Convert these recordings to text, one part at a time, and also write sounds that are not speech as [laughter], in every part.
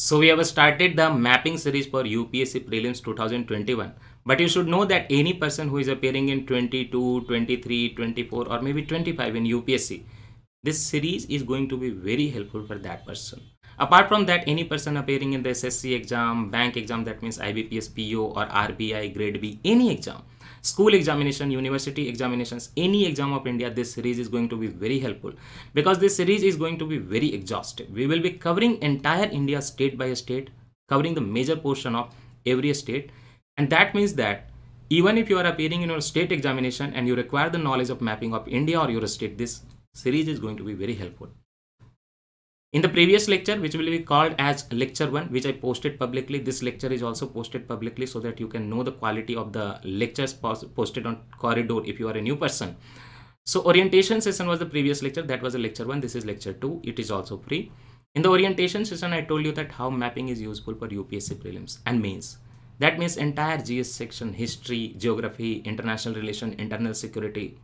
So we have started the mapping series for UPSC prelims 2021. But you should know that any person who is appearing in 22, 23, 24 or maybe 25 in UPSC, this series is going to be very helpful for that person. Apart from that, any person appearing in the SSC exam, bank exam, that means IBPS PO or RBI grade B, any exam, school examination, university examinations, any exam of India, this series is going to be very helpful because this series is going to be very exhaustive. We will be covering entire India state by state, covering the major portion of every state. And that means that even if you are appearing in your state examination and you require the knowledge of mapping of India or your state, this series is going to be very helpful. In the previous lecture, which will be called as lecture 1, which I posted publicly, this lecture is also posted publicly so that you can know the quality of the lectures posted on Corridor if you are a new person. So orientation session was the previous lecture, that was a lecture 1, this is lecture 2, it is also free. In the orientation session, I told you that how mapping is useful for UPSC prelims and mains. That means entire GS section, history, geography, international relation, internal security,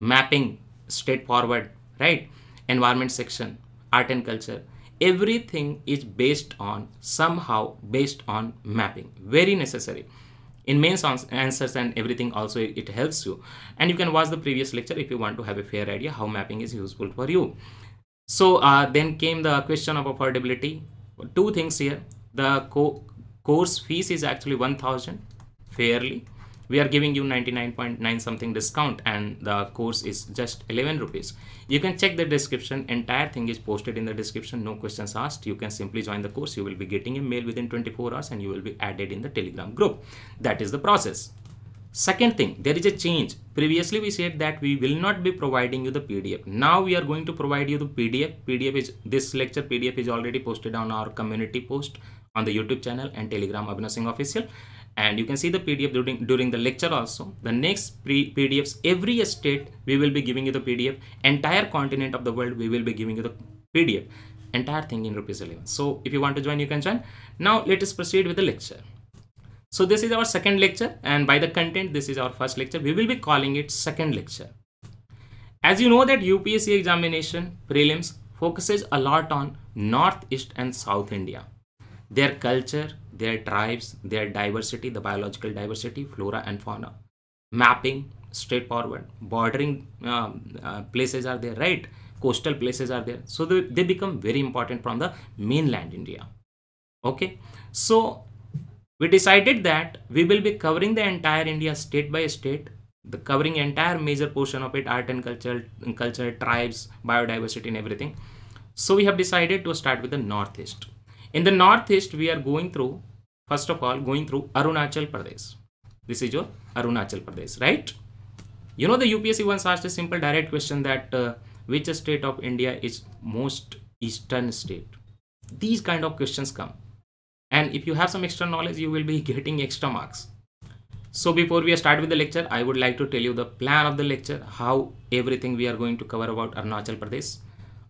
mapping, straightforward, right? Environment section, art and culture everything is based on somehow based on mapping very necessary in main answers and everything also it helps you and you can watch the previous lecture if you want to have a fair idea how mapping is useful for you so uh, then came the question of affordability two things here the co course fees is actually 1000 fairly we are giving you 99.9 something discount and the course is just 11 rupees you can check the description entire thing is posted in the description no questions asked you can simply join the course you will be getting a mail within 24 hours and you will be added in the telegram group that is the process second thing there is a change previously we said that we will not be providing you the pdf now we are going to provide you the pdf pdf is this lecture pdf is already posted on our community post on the youtube channel and telegram Singh official and you can see the pdf during during the lecture also the next pdfs every state we will be giving you the pdf entire continent of the world we will be giving you the pdf entire thing in rupees 11 so if you want to join you can join now let us proceed with the lecture so this is our second lecture and by the content this is our first lecture we will be calling it second lecture as you know that upsc examination prelims focuses a lot on North East and south india their culture their tribes, their diversity, the biological diversity, flora and fauna. Mapping, straightforward. Bordering um, uh, places are there, right? Coastal places are there. So they, they become very important from the mainland India. Okay. So we decided that we will be covering the entire India state by state the covering entire major portion of it art and culture culture tribes biodiversity and everything so we have decided to start with the northeast in the northeast, we are going through, first of all, going through Arunachal Pradesh. This is your Arunachal Pradesh, right? You know the UPSC once asked a simple direct question that uh, which state of India is most eastern state? These kind of questions come. And if you have some extra knowledge, you will be [laughs] getting extra marks. So before we start with the lecture, I would like to tell you the plan of the lecture, how everything we are going to cover about Arunachal Pradesh.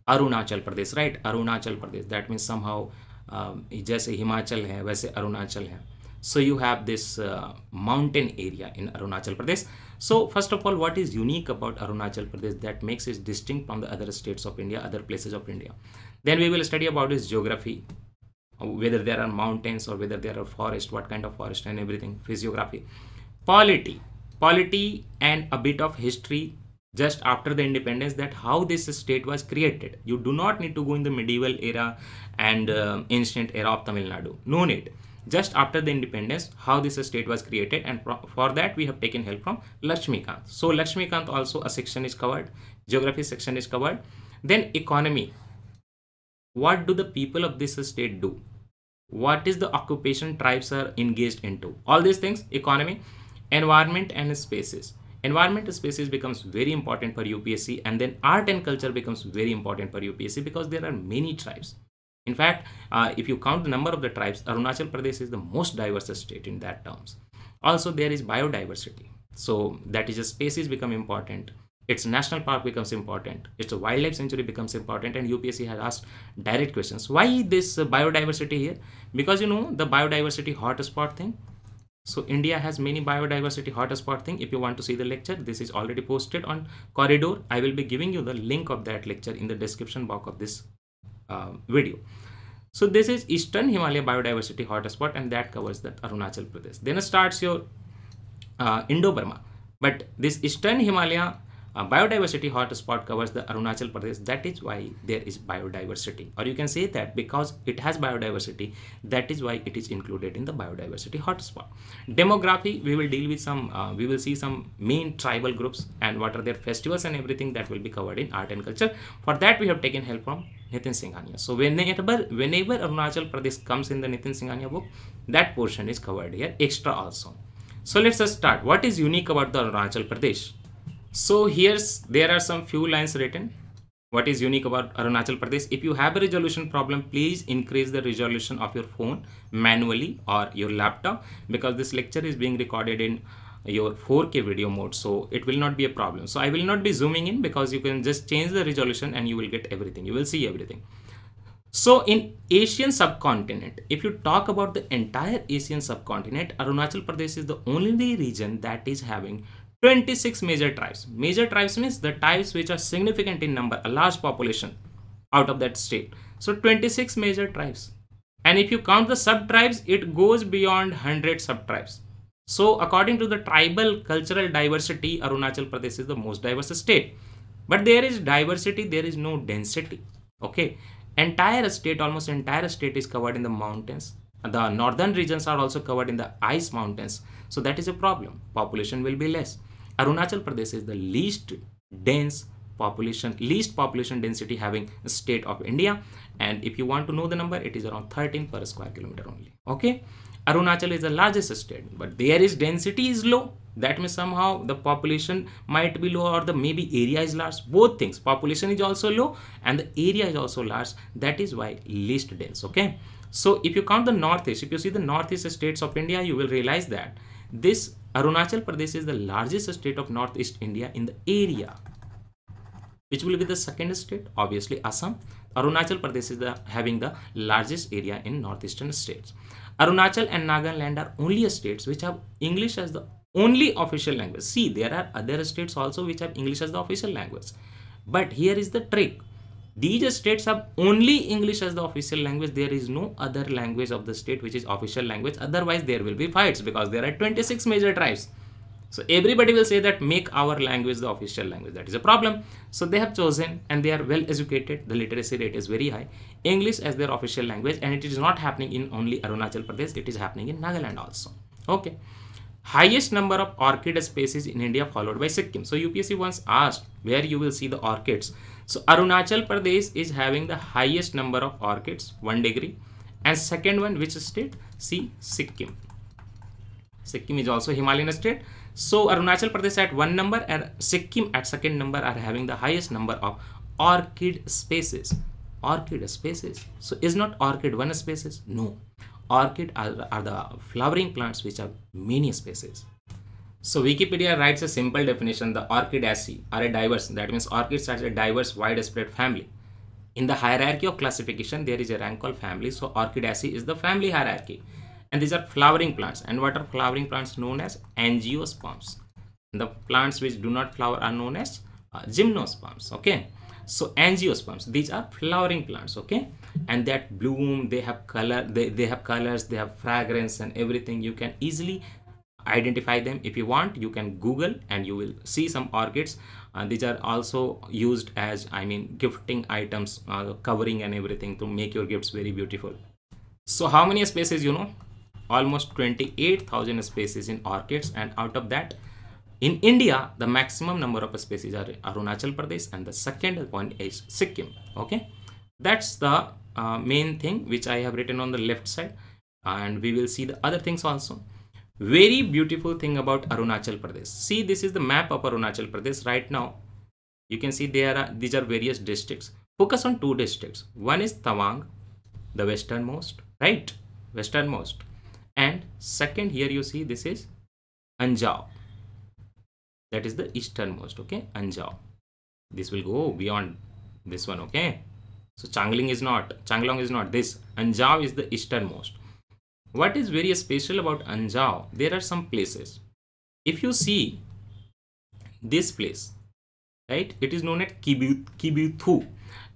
Arunachal Pradesh, right? Arunachal Pradesh. That means somehow um, जैसे Himachal है वैसे अरुणाचल है so you have this uh, mountain area in Arunachal Pradesh. So first of all, what is unique about Arunachal Pradesh that makes it distinct from the other states of India, other places of India? Then we will study about its geography, uh, whether there are mountains or whether there are forests, what kind of forest and everything, physiography, polity, polity and a bit of history just after the independence that how this state was created you do not need to go in the medieval era and uh, ancient era of tamil nadu no need just after the independence how this state was created and for that we have taken help from lakshmikant so lakshmikant also a section is covered geography section is covered then economy what do the people of this state do what is the occupation tribes are engaged into all these things economy environment and spaces Environmental spaces becomes very important for UPSC and then art and culture becomes very important for UPSC because there are many tribes. In fact, uh, if you count the number of the tribes, Arunachal Pradesh is the most diverse state in that terms. Also, there is biodiversity. So that is a species become important. Its national park becomes important. Its wildlife sanctuary becomes important. And UPSC has asked direct questions. Why this uh, biodiversity here? Because you know the biodiversity hotspot thing so India has many biodiversity hotspot thing. If you want to see the lecture, this is already posted on Corridor. I will be giving you the link of that lecture in the description box of this uh, video. So this is Eastern Himalaya biodiversity hotspot and that covers the Arunachal Pradesh. Then starts your uh, Indo-Burma. But this Eastern Himalaya uh, biodiversity hotspot covers the Arunachal Pradesh. That is why there is biodiversity. Or you can say that because it has biodiversity, that is why it is included in the biodiversity hotspot. Demography, we will deal with some, uh, we will see some main tribal groups and what are their festivals and everything that will be covered in art and culture. For that, we have taken help from Nitin Singhania. So whenever, whenever Arunachal Pradesh comes in the Nitin Singhania book, that portion is covered here extra also. So let's just start. What is unique about the Arunachal Pradesh? So here's there are some few lines written. What is unique about Arunachal Pradesh? If you have a resolution problem, please increase the resolution of your phone manually or your laptop because this lecture is being recorded in your 4K video mode. So it will not be a problem. So I will not be zooming in because you can just change the resolution and you will get everything. You will see everything. So in Asian subcontinent, if you talk about the entire Asian subcontinent, Arunachal Pradesh is the only region that is having 26 major tribes. Major tribes means the tribes which are significant in number, a large population out of that state. So 26 major tribes. And if you count the sub-tribes, it goes beyond 100 sub-tribes. So according to the tribal cultural diversity, Arunachal Pradesh is the most diverse state. But there is diversity, there is no density. Okay. Entire state, almost entire state is covered in the mountains. The northern regions are also covered in the ice mountains. So that is a problem. Population will be less. Arunachal Pradesh is the least dense population, least population density having state of India. And if you want to know the number, it is around 13 per square kilometer only. Okay. Arunachal is the largest state, but there is density is low. That means somehow the population might be low or the maybe area is large. Both things. Population is also low and the area is also large. That is why least dense. Okay. So if you count the northeast, if you see the northeast states of India, you will realize that this Arunachal Pradesh is the largest state of Northeast India in the area. Which will be the second state? Obviously, Assam. Arunachal Pradesh is the, having the largest area in northeastern states. Arunachal and Nagaland are only states which have English as the only official language. See, there are other states also which have English as the official language. But here is the trick. These states have only English as the official language. There is no other language of the state which is official language. Otherwise, there will be fights because there are 26 major tribes. So everybody will say that make our language the official language. That is a problem. So they have chosen and they are well educated. The literacy rate is very high. English as their official language and it is not happening in only Arunachal Pradesh. It is happening in Nagaland also. Okay. Highest number of orchid species in India followed by Sikkim. So UPSC once asked where you will see the orchids. So Arunachal Pradesh is having the highest number of orchids, 1 degree. And second one, which state? See, Sikkim. Sikkim is also Himalayan state. So Arunachal Pradesh at one number and Sikkim at second number are having the highest number of orchid species. Orchid species. So is not orchid one species? No. Orchid are, are the flowering plants which have many species. So Wikipedia writes a simple definition, the Orchidaceae are a diverse, that means orchids are a diverse widespread family. In the hierarchy of classification, there is a rank called family, so Orchidaceae is the family hierarchy. And these are flowering plants. And what are flowering plants known as? Angiosperms. the plants which do not flower are known as uh, gymnosperms, okay? So angiosperms, these are flowering plants, okay? And that bloom, they have color, they, they have colors, they have fragrance and everything. You can easily identify them if you want you can google and you will see some orchids uh, these are also used as i mean gifting items uh, covering and everything to make your gifts very beautiful so how many species you know almost 28000 species in orchids and out of that in india the maximum number of species are arunachal pradesh and the second one is sikkim okay that's the uh, main thing which i have written on the left side and we will see the other things also very beautiful thing about Arunachal Pradesh. See, this is the map of Arunachal Pradesh right now. You can see there are these are various districts. Focus on two districts. One is Tawang, the westernmost, right? Westernmost. And second here you see this is Anjao. That is the easternmost, okay? Anjao. This will go beyond this one, okay? So Changling is not, Changlong is not this. Anjao is the easternmost. What is very special about Anjao? There are some places. If you see this place, right, it is known as Kibuthu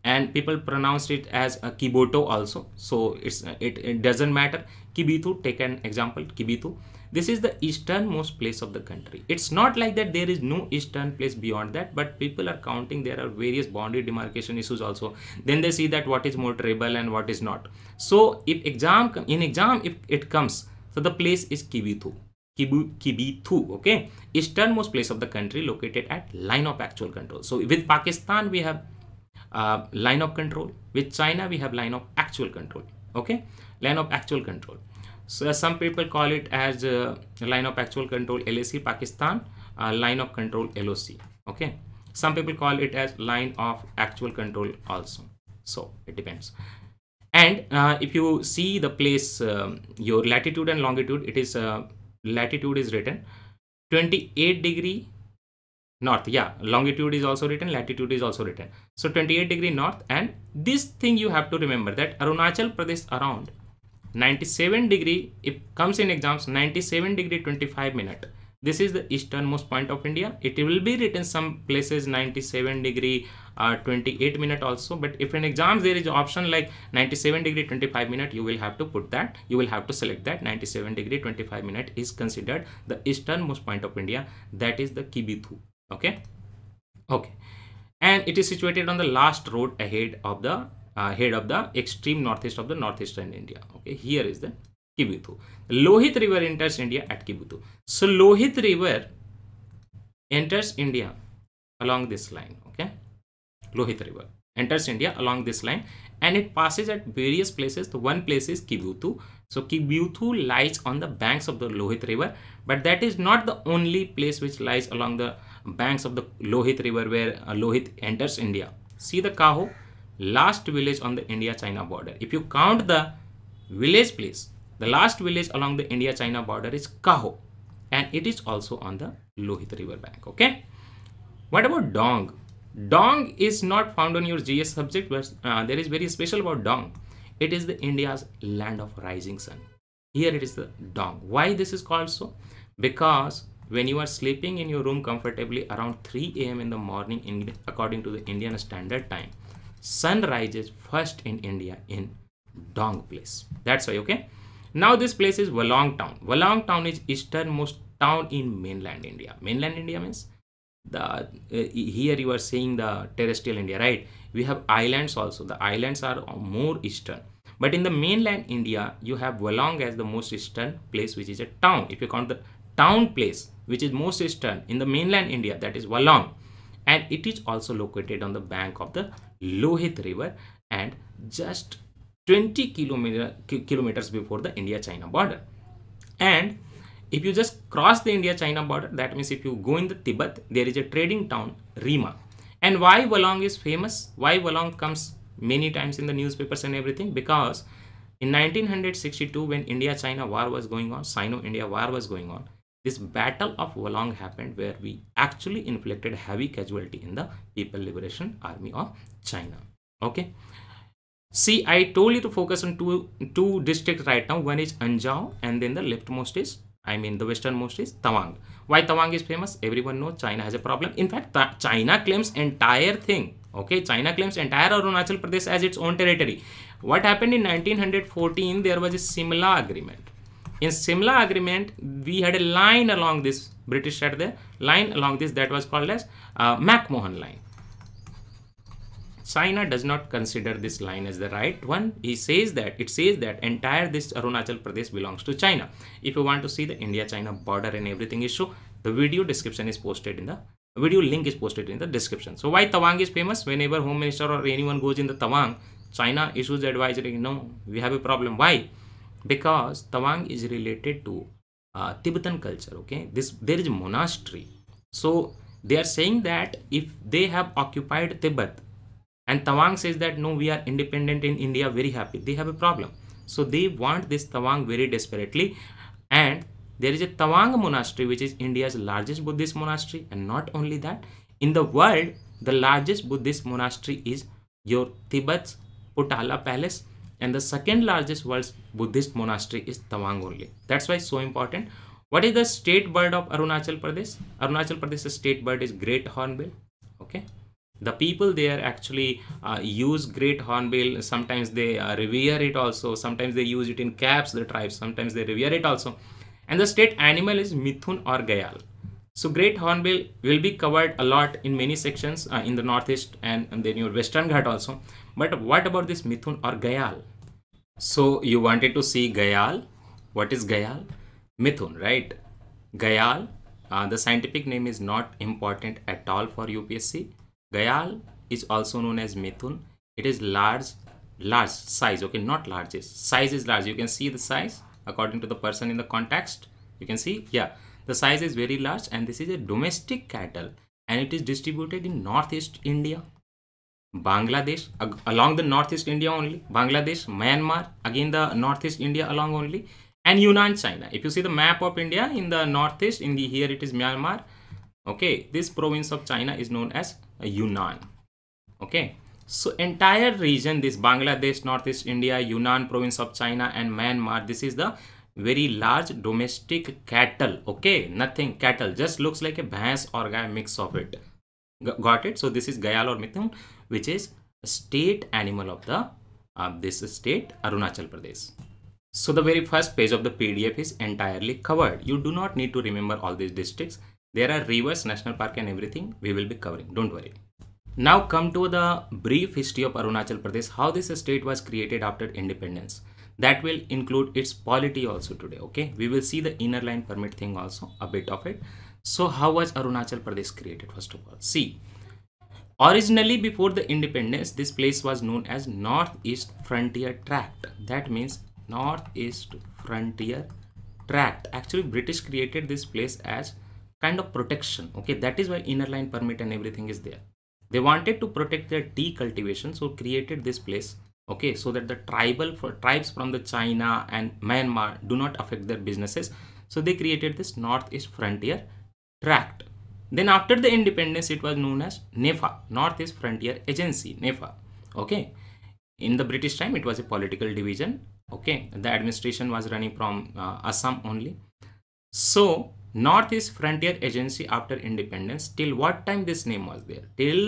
and people pronounced it as a Kiboto also. So it's it, it doesn't matter. Kibithu, take an example, Kibithu this is the easternmost place of the country. It's not like that there is no eastern place beyond that, but people are counting there are various boundary demarcation issues also. Then they see that what is more tribal and what is not. So if exam in exam if it comes, so the place is Kibithu. Kibithu, okay, easternmost place of the country located at line of actual control. So with Pakistan we have uh, line of control. With China we have line of actual control. Okay, line of actual control. So some people call it as uh, line of actual control LAC Pakistan, uh, line of control LOC. Okay. Some people call it as line of actual control also. So it depends. And uh, if you see the place, um, your latitude and longitude, it is uh, latitude is written 28 degree north yeah longitude is also written latitude is also written so 28 degree north and this thing you have to remember that arunachal pradesh around 97 degree it comes in exams 97 degree 25 minute this is the easternmost point of india it will be written some places 97 degree uh, 28 minute also but if in exams there is option like 97 degree 25 minute you will have to put that you will have to select that 97 degree 25 minute is considered the easternmost point of india that is the kibithu okay okay and it is situated on the last road ahead of the uh, head of the extreme northeast of the northeastern India. Okay, here is the Kibutu. Lohit River enters India at Kibutu. So Lohit River enters India along this line. Okay, Lohit River enters India along this line and it passes at various places. The one place is Kibutu. So Kibutu lies on the banks of the Lohit River, but that is not the only place which lies along the banks of the Lohit River where uh, Lohit enters India. See the Kaho last village on the India-China border. If you count the village place, the last village along the India-China border is Kaho and it is also on the Lohit river bank. Okay. What about Dong? Dong is not found on your GS subject but uh, there is very special about Dong. It is the India's land of rising sun. Here it is the Dong. Why this is called so? Because when you are sleeping in your room comfortably around 3 a.m. in the morning in, according to the Indian standard time, sun rises first in India in Dong place. That's why, okay. Now this place is Walong town. Walong town is easternmost town in mainland India. Mainland India means the uh, here you are seeing the terrestrial India, right? We have islands also. The islands are more eastern. But in the mainland India, you have Walong as the most eastern place, which is a town. If you count the town place, which is most eastern in the mainland India, that is Walong, And it is also located on the bank of the Lohit River and just 20 kilometer, kilometers before the India-China border. And if you just cross the India-China border, that means if you go in the Tibet, there is a trading town, Rima. And why Valong is famous? Why Valong comes many times in the newspapers and everything? Because in 1962, when India-China war was going on, Sino-India war was going on, this battle of Walong happened where we actually inflicted heavy casualty in the People Liberation Army of China. Okay. See, I told you to focus on two two districts right now. One is Anjao and then the leftmost is, I mean the westernmost is Tawang. Why Tawang is famous? Everyone knows China has a problem. In fact, China claims entire thing. Okay, China claims entire Arunachal Pradesh as its own territory. What happened in 1914? There was a similar agreement in Simla agreement, we had a line along this, British had the line along this that was called as uh, MacMahon line. China does not consider this line as the right one. He says that, it says that entire this Arunachal Pradesh belongs to China. If you want to see the India-China border and everything issue, the video description is posted in the video link is posted in the description. So why Tawang is famous? Whenever Home Minister or anyone goes in the Tawang, China issues advisory, no, we have a problem. Why? because Tawang is related to uh, Tibetan culture. Okay, this there is monastery, so they are saying that if they have occupied Tibet, and Tawang says that no, we are independent in India, very happy. They have a problem, so they want this Tawang very desperately, and there is a Tawang monastery which is India's largest Buddhist monastery, and not only that, in the world the largest Buddhist monastery is your Tibet's Putala Palace and the second largest world's Buddhist monastery is Tawang only. That's why so important. What is the state bird of Arunachal Pradesh? Arunachal Pradesh state bird is great hornbill. Okay. The people there actually uh, use great hornbill. Sometimes they uh, revere it also. Sometimes they use it in caps, the tribes. Sometimes they revere it also. And the state animal is Mithun or Gayal. So Great Hornbill will be covered a lot in many sections uh, in the northeast and, and then your western Ghat also. But what about this Mithun or Gayal? So you wanted to see Gayal. What is Gayal? Mithun, right? Gayal, uh, the scientific name is not important at all for UPSC. Gayal is also known as Mithun. It is large, large size, okay, not largest. Size is large. You can see the size according to the person in the context. You can see, yeah the size is very large and this is a domestic cattle and it is distributed in Northeast India, Bangladesh along the Northeast India only, Bangladesh, Myanmar, again the Northeast India along only and Yunnan China. If you see the map of India in the Northeast, in the here it is Myanmar. Okay, this province of China is known as Yunnan. Okay. So entire region, this Bangladesh, Northeast India, Yunnan province of China and Myanmar, this is the very large domestic cattle okay nothing cattle just looks like a bhans or guy mix of it got it so this is gayal or mithun which is state animal of the uh, this state arunachal pradesh so the very first page of the pdf is entirely covered you do not need to remember all these districts there are rivers national park and everything we will be covering don't worry now come to the brief history of arunachal pradesh how this state was created after independence that will include its polity also today okay we will see the inner line permit thing also a bit of it so how was arunachal pradesh created first of all see originally before the independence this place was known as northeast frontier tract that means northeast frontier tract actually british created this place as kind of protection okay that is why inner line permit and everything is there they wanted to protect their tea cultivation so created this place okay so that the tribal for tribes from the china and myanmar do not affect their businesses so they created this northeast frontier tract then after the independence it was known as nefa northeast frontier agency nefa okay in the british time it was a political division okay the administration was running from uh, assam only so northeast frontier agency after independence till what time this name was there till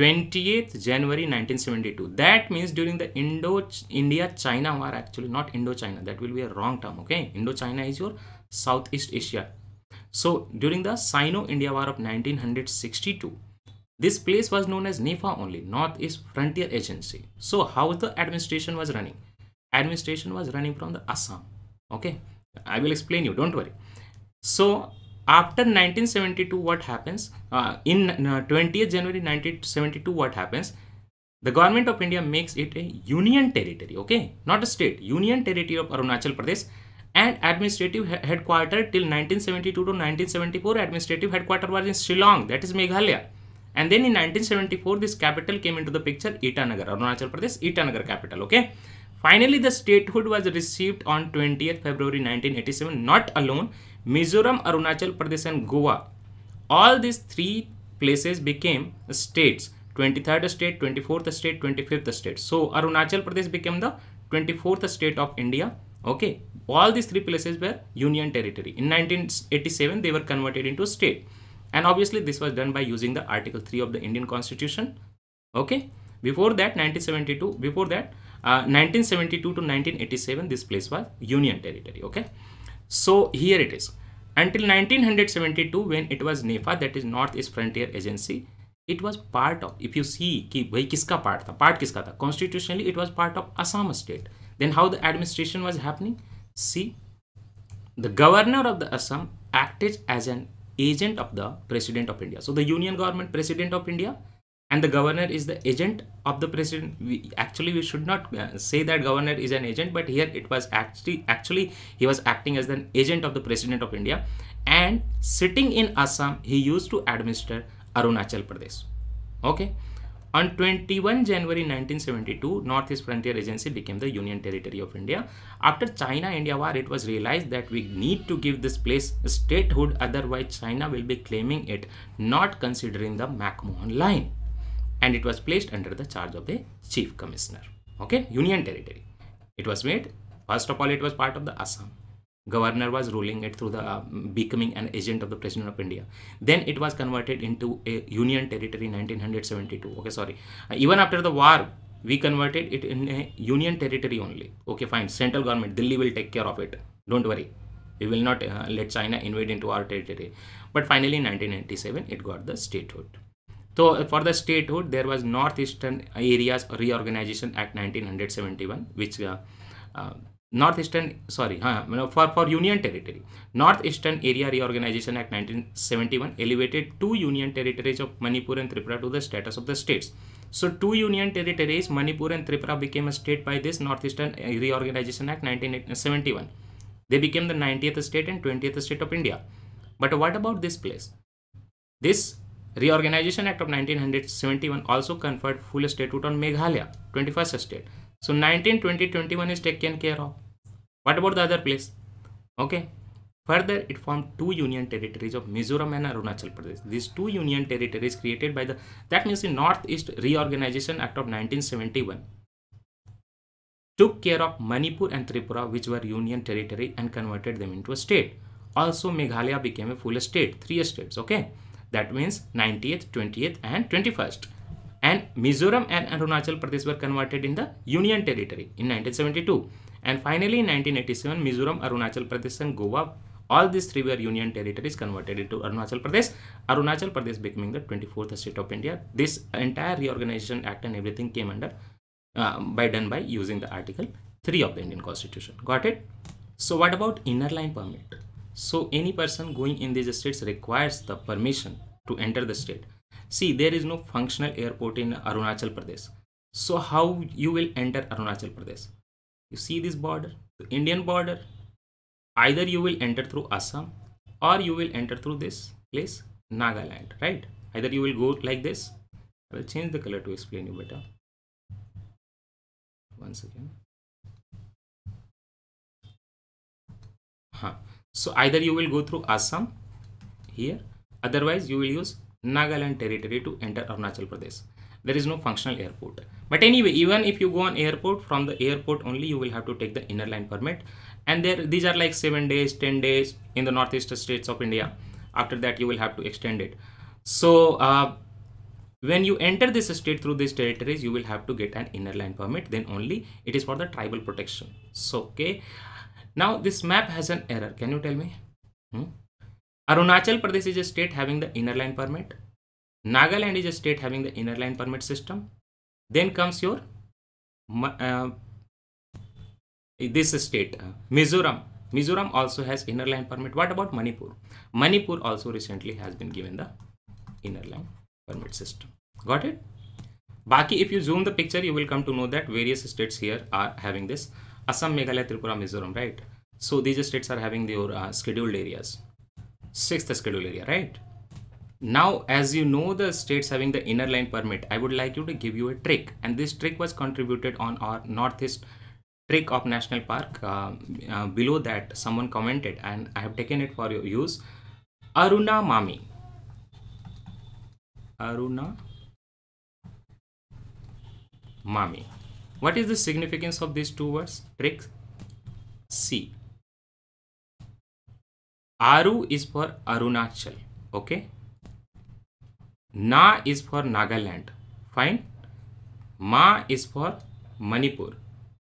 28th January 1972. That means during the Indo India China war, actually, not Indo China, that will be a wrong term, okay? Indo China is your Southeast Asia. So, during the Sino India War of 1962, this place was known as NEFA only, Northeast Frontier Agency. So, how the administration was running? Administration was running from the Assam, okay? I will explain you, don't worry. So, after 1972 what happens uh, in 20th uh, january 1972 what happens the government of india makes it a union territory okay not a state union territory of arunachal pradesh and administrative headquarters till 1972 to 1974 administrative headquarters was in shillong that is meghalaya and then in 1974 this capital came into the picture itanagar arunachal pradesh itanagar capital okay finally the statehood was received on 20th february 1987 not alone Mizoram, Arunachal Pradesh and Goa. All these three places became states, 23rd state, 24th state, 25th state. So Arunachal Pradesh became the 24th state of India. Okay, all these three places were union territory. In 1987, they were converted into state. And obviously this was done by using the Article 3 of the Indian Constitution. Okay, before that 1972, before that uh, 1972 to 1987, this place was union territory. Okay. So here it is. Until 1972, when it was NEFA, that is Northeast Frontier Agency, it was part of, if you see, ki, bhai, kiska part tha, part kiska tha, constitutionally it was part of Assam state. Then how the administration was happening? See, the governor of the Assam acted as an agent of the president of India. So the union government, president of India, and the governor is the agent of the president we, actually we should not uh, say that governor is an agent but here it was actually actually he was acting as an agent of the president of india and sitting in assam he used to administer arunachal pradesh okay on 21 January 1972, Northeast Frontier Agency became the Union Territory of India. After China-India War, it was realized that we need to give this place statehood, otherwise China will be claiming it, not considering the MacMahon Line and it was placed under the charge of the chief commissioner. Okay, union territory. It was made, first of all, it was part of the Assam. Governor was ruling it through the uh, becoming an agent of the President of India. Then it was converted into a union territory in 1972. Okay, sorry. Uh, even after the war, we converted it in a union territory only. Okay, fine. Central government, Delhi will take care of it. Don't worry we will not uh, let china invade into our territory but finally in 1997 it got the statehood so for the statehood, there was Northeastern Areas Reorganization Act 1971, which uh, uh, Northeastern, sorry, uh, for, for Union Territory. Northeastern Area Reorganization Act 1971 elevated two Union territories of Manipur and Tripura to the status of the states. So two Union territories, Manipur and Tripura became a state by this Northeastern Reorganization Act 1971. They became the 90th state and 20th state of India. But what about this place? This Reorganization Act of 1971 also conferred full statehood on Meghalaya, 21st state. So 19, 21 is taken care of. What about the other place? Okay. Further, it formed two union territories of Mizoram and Arunachal Pradesh. These two union territories created by the, that means the Northeast Reorganization Act of 1971 took care of Manipur and Tripura which were union territory and converted them into a state. Also Meghalaya became a full state, three states, okay that means 90th 20th and 21st and Mizoram and Arunachal Pradesh were converted in the Union Territory in 1972 and finally in 1987 Mizoram Arunachal Pradesh and Goa all these three were union territories converted into Arunachal Pradesh Arunachal Pradesh becoming the 24th state of India this entire reorganization act and everything came under uh, by done by using the article 3 of the Indian constitution got it so what about inner line permit so any person going in these states requires the permission to enter the state. See, there is no functional airport in Arunachal Pradesh. So how you will enter Arunachal Pradesh? You see this border, the Indian border. Either you will enter through Assam or you will enter through this place, Nagaland, right? Either you will go like this. I will change the color to explain you better. Once again. Huh. So either you will go through Assam here, otherwise you will use Nagaland territory to enter Arunachal Pradesh. There is no functional airport. But anyway, even if you go on airport, from the airport only you will have to take the inner line permit. And there these are like 7 days, 10 days in the northeast states of India. After that you will have to extend it. So uh, when you enter this state through these territories you will have to get an inner line permit then only it is for the tribal protection so okay now this map has an error. Can you tell me? Hmm? Arunachal Pradesh is a state having the inner line permit. Nagaland is a state having the inner line permit system. Then comes your uh, this state, uh, Mizoram. Mizoram also has inner line permit. What about Manipur? Manipur also recently has been given the inner line permit system. Got it? Baki, if you zoom the picture, you will come to know that various states here are having this Assam, Meghalaya, Tripura, Mizoram, right? So these states are having their uh, scheduled areas. Sixth scheduled area, right? Now, as you know the states having the inner line permit, I would like you to give you a trick. And this trick was contributed on our northeast trick of national park. Uh, uh, below that, someone commented and I have taken it for your use. Aruna Mami. Aruna Mami. What is the significance of these two words? Trick C. Aru is for Arunachal. Okay. Na is for Nagaland. Fine. Ma is for Manipur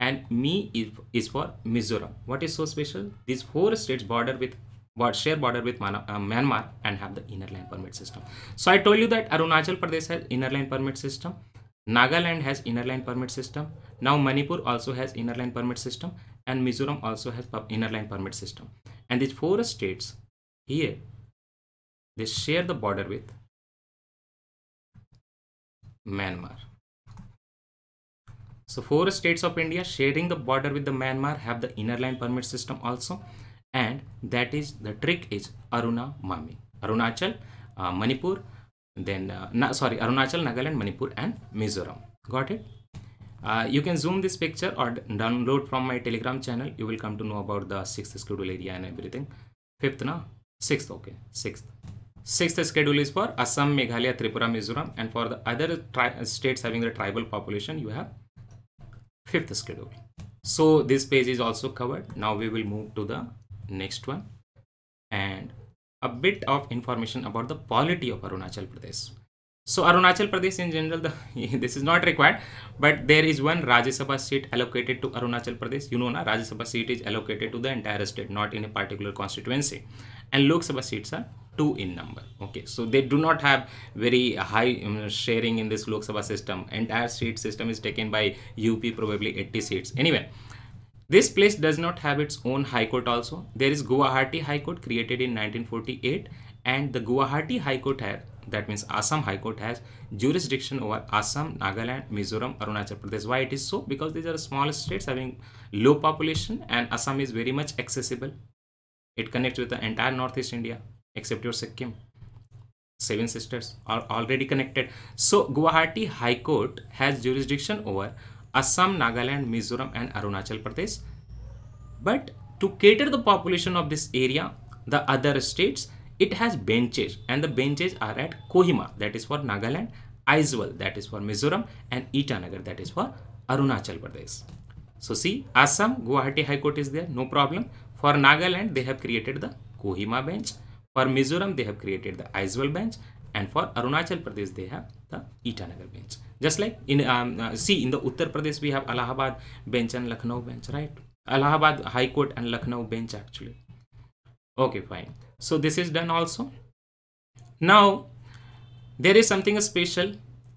and Mi is, for Mizoram. What is so special? These four states border with share border with uh, Myanmar and have the inner line permit system. So I told you that Arunachal Pradesh has inner line permit system. Nagaland has inner line permit system. Now Manipur also has inner line permit system and Mizoram also has inner line permit system. And these four states here, they share the border with Myanmar. So four states of India sharing the border with the Myanmar have the inner line permit system also. And that is the trick is Aruna Mami, Arunachal, uh, Manipur, then uh, na sorry Arunachal, Nagaland, Manipur and Mizoram. Got it? Uh, you can zoom this picture or download from my telegram channel. You will come to know about the sixth schedule area and everything. Fifth now, sixth, okay, sixth. Sixth schedule is for Assam, Meghalaya, Tripura, Mizoram and for the other uh, states having the tribal population, you have fifth schedule. So this page is also covered. Now we will move to the next one a bit of information about the polity of Arunachal Pradesh. So Arunachal Pradesh in general, the, [laughs] this is not required, but there is one Rajya Sabha seat allocated to Arunachal Pradesh. You know, na, Rajya Sabha seat is allocated to the entire state, not in a particular constituency. And Lok Sabha seats are two in number. Okay, so they do not have very high um, sharing in this Lok Sabha system. Entire seat system is taken by UP, probably 80 seats. Anyway, this place does not have its own High Court also. There is Guwahati High Court created in 1948 and the Guwahati High Court has, that means Assam High Court has jurisdiction over Assam, Nagaland, Mizoram, Arunachal Pradesh. Why it is so? Because these are small states having low population and Assam is very much accessible. It connects with the entire Northeast India except your Sikkim. Seven sisters are already connected. So Guwahati High Court has jurisdiction over Assam, Nagaland, Mizoram and Arunachal Pradesh. But to cater the population of this area, the other states, it has benches and the benches are at Kohima that is for Nagaland, Aizwal that is for Mizoram and Itanagar that is for Arunachal Pradesh. So see Assam, Guwahati High Court is there, no problem. For Nagaland, they have created the Kohima bench. For Mizoram, they have created the Aizwal bench. And for Arunachal Pradesh, they have the Itanagar bench. Just like in um, uh, see in the Uttar Pradesh we have Allahabad bench and Lucknow bench, right? Allahabad High Court and Lucknow bench actually. Okay, fine. So this is done also. Now there is something special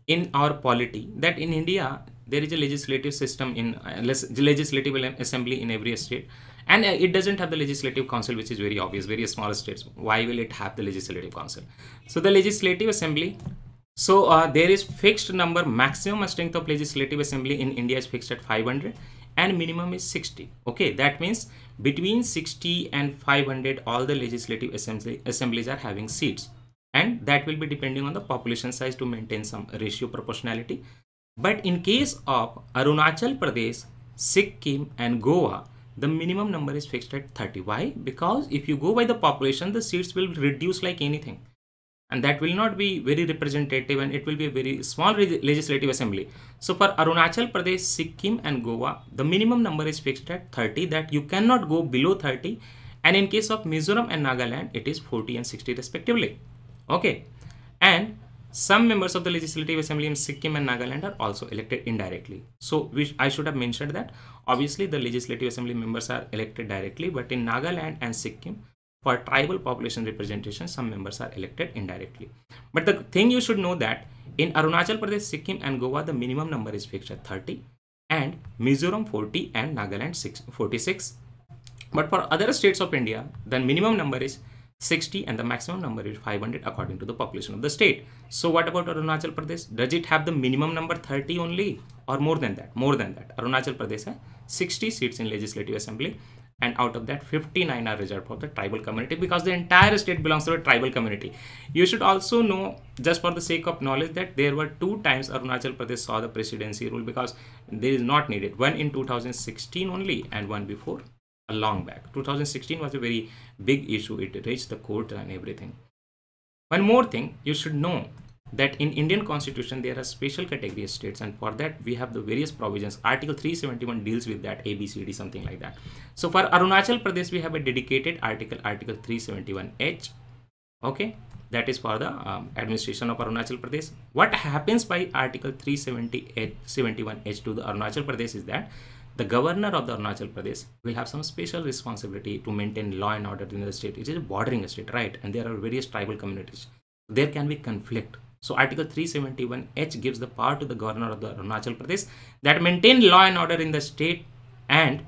in our polity that in India there is a legislative system in uh, legislative assembly in every state and uh, it doesn't have the legislative council which is very obvious very small states why will it have the legislative council so the legislative assembly so uh, there is fixed number maximum strength of legislative assembly in India is fixed at 500 and minimum is 60. Okay, that means between 60 and 500 all the legislative assembly, assemblies are having seats and that will be depending on the population size to maintain some ratio proportionality. But in case of Arunachal Pradesh, Sikkim and Goa, the minimum number is fixed at 30. Why? Because if you go by the population, the seats will reduce like anything and that will not be very representative and it will be a very small legislative assembly. So for Arunachal Pradesh, Sikkim and Goa, the minimum number is fixed at 30 that you cannot go below 30 and in case of Mizoram and Nagaland, it is 40 and 60 respectively. Okay. And some members of the legislative assembly in Sikkim and Nagaland are also elected indirectly. So which I should have mentioned that obviously the legislative assembly members are elected directly, but in Nagaland and Sikkim, for tribal population representation, some members are elected indirectly. But the thing you should know that in Arunachal Pradesh, Sikkim and Goa, the minimum number is fixed at 30 and Mizoram 40 and Nagaland 46. But for other states of India, the minimum number is 60 and the maximum number is 500 according to the population of the state. So what about Arunachal Pradesh? Does it have the minimum number 30 only or more than that? More than that. Arunachal Pradesh has 60 seats in legislative assembly and out of that 59 are reserved for the tribal community because the entire state belongs to a tribal community you should also know just for the sake of knowledge that there were two times arunachal pradesh saw the presidency rule because there is not needed one in 2016 only and one before a long back 2016 was a very big issue it reached the court and everything one more thing you should know that in Indian constitution there are special category states and for that we have the various provisions article 371 deals with that ABCD something like that so for Arunachal Pradesh we have a dedicated article article 371H okay that is for the um, administration of Arunachal Pradesh what happens by article 371H to the Arunachal Pradesh is that the governor of the Arunachal Pradesh will have some special responsibility to maintain law and order in the state it is a bordering state right and there are various tribal communities there can be conflict so Article 371H gives the power to the governor of the Arunachal Pradesh that maintain law and order in the state and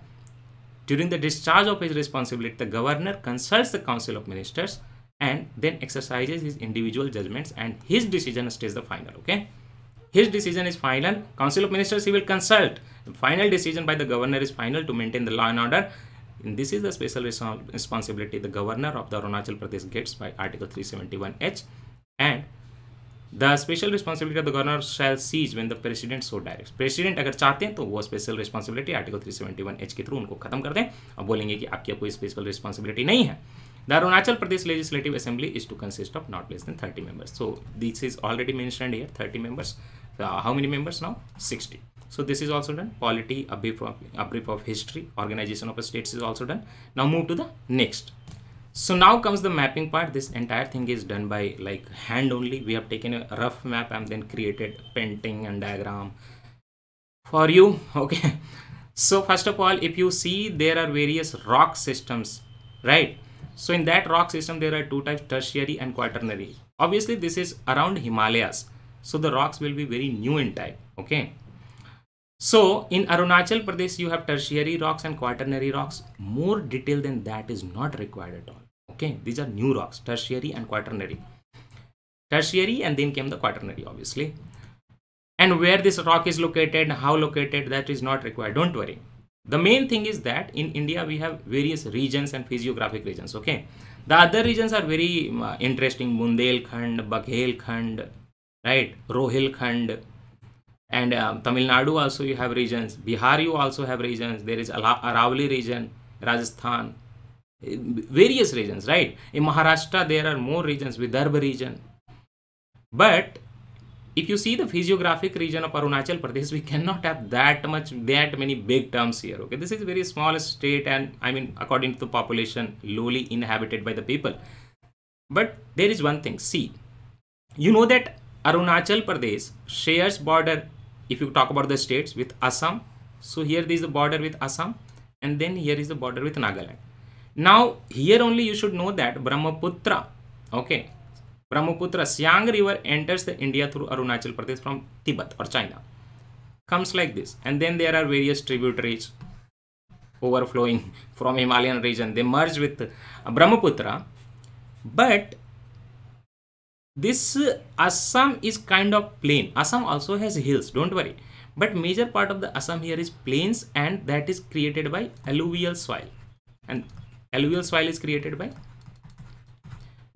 during the discharge of his responsibility, the governor consults the council of ministers and then exercises his individual judgments and his decision stays the final, okay? His decision is final. Council of ministers he will consult. The final decision by the governor is final to maintain the law and order. And this is the special responsibility the governor of the Arunachal Pradesh gets by Article 371H and the special responsibility of the governor shall cease when the president so direct president अगर चाहते हैं तो वो special responsibility article three seventy one H के through उनको खत्म कर दें और बोलेंगे कि आपकी कोई स्पेशल रिस्पॉन्सिबिलिटी नहीं है the Arunachal Pradesh legislative assembly is to consist of not less than thirty members so this is already mentioned here thirty members how many members now sixty so this is also done polity a brief of history organisation of states is also done now move to the next so now comes the mapping part this entire thing is done by like hand only we have taken a rough map and then created painting and diagram for you [laughs] okay so first of all if you see there are various rock systems right so in that rock system there are two types tertiary and quaternary obviously this is around himalayas so the rocks will be very new in type okay so in Arunachal Pradesh, you have tertiary rocks and quaternary rocks. More detail than that is not required at all okay these are new rocks tertiary and quaternary tertiary and then came the quaternary obviously and where this rock is located how located that is not required don't worry the main thing is that in india we have various regions and physiographic regions okay the other regions are very um, uh, interesting bundelkhand bakhelkhand right rohilkhand and uh, tamil nadu also you have regions bihar you also have regions there is Ara aravali region rajasthan various regions, right? In Maharashtra, there are more regions, Vidarbha region. But if you see the physiographic region of Arunachal Pradesh, we cannot have that much, that many big terms here, okay? This is a very small state and I mean, according to the population, lowly inhabited by the people. But there is one thing, see, you know that Arunachal Pradesh shares border, if you talk about the states, with Assam. So here is the border with Assam and then here is the border with Nagaland. Now, here only you should know that Brahmaputra, okay, Brahmaputra, Siang river enters the India through Arunachal Pradesh from Tibet or China. Comes like this. And then there are various tributaries overflowing [laughs] from Himalayan region. They merge with Brahmaputra. But this Assam is kind of plain. Assam also has hills, don't worry. But major part of the Assam here is plains and that is created by alluvial soil. And alluvial soil is created by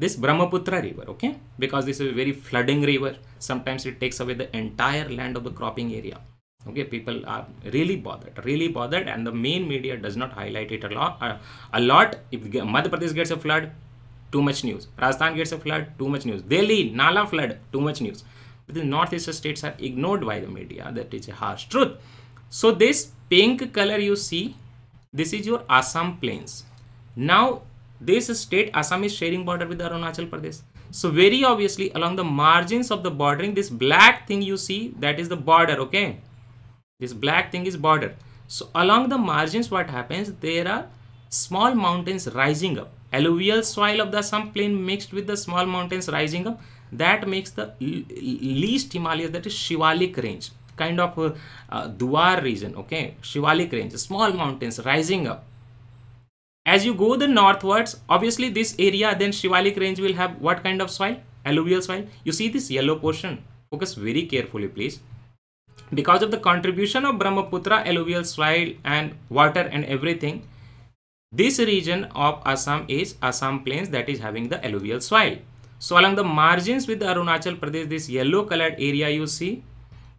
this Brahmaputra river okay because this is a very flooding river sometimes it takes away the entire land of the cropping area okay people are really bothered really bothered and the main media does not highlight it a lot uh, a lot if Madhya Pradesh gets a flood too much news Rajasthan gets a flood too much news Delhi Nala flood too much news but the northeastern states are ignored by the media that is a harsh truth so this pink color you see this is your Assam plains now this state Assam is sharing border with Arunachal Pradesh. So very obviously along the margins of the bordering this black thing you see that is the border okay. This black thing is border. So along the margins what happens there are small mountains rising up. Alluvial soil of the Assam plain mixed with the small mountains rising up that makes the least Himalayas that is Shivalik range kind of a, uh, uh Duar region okay Shivalik range small mountains rising up as you go the northwards, obviously this area, then Shivalik range will have what kind of soil? Alluvial soil. You see this yellow portion. Focus very carefully, please. Because of the contribution of Brahmaputra alluvial soil and water and everything, this region of Assam is Assam plains that is having the alluvial soil. So along the margins with the Arunachal Pradesh, this yellow colored area you see,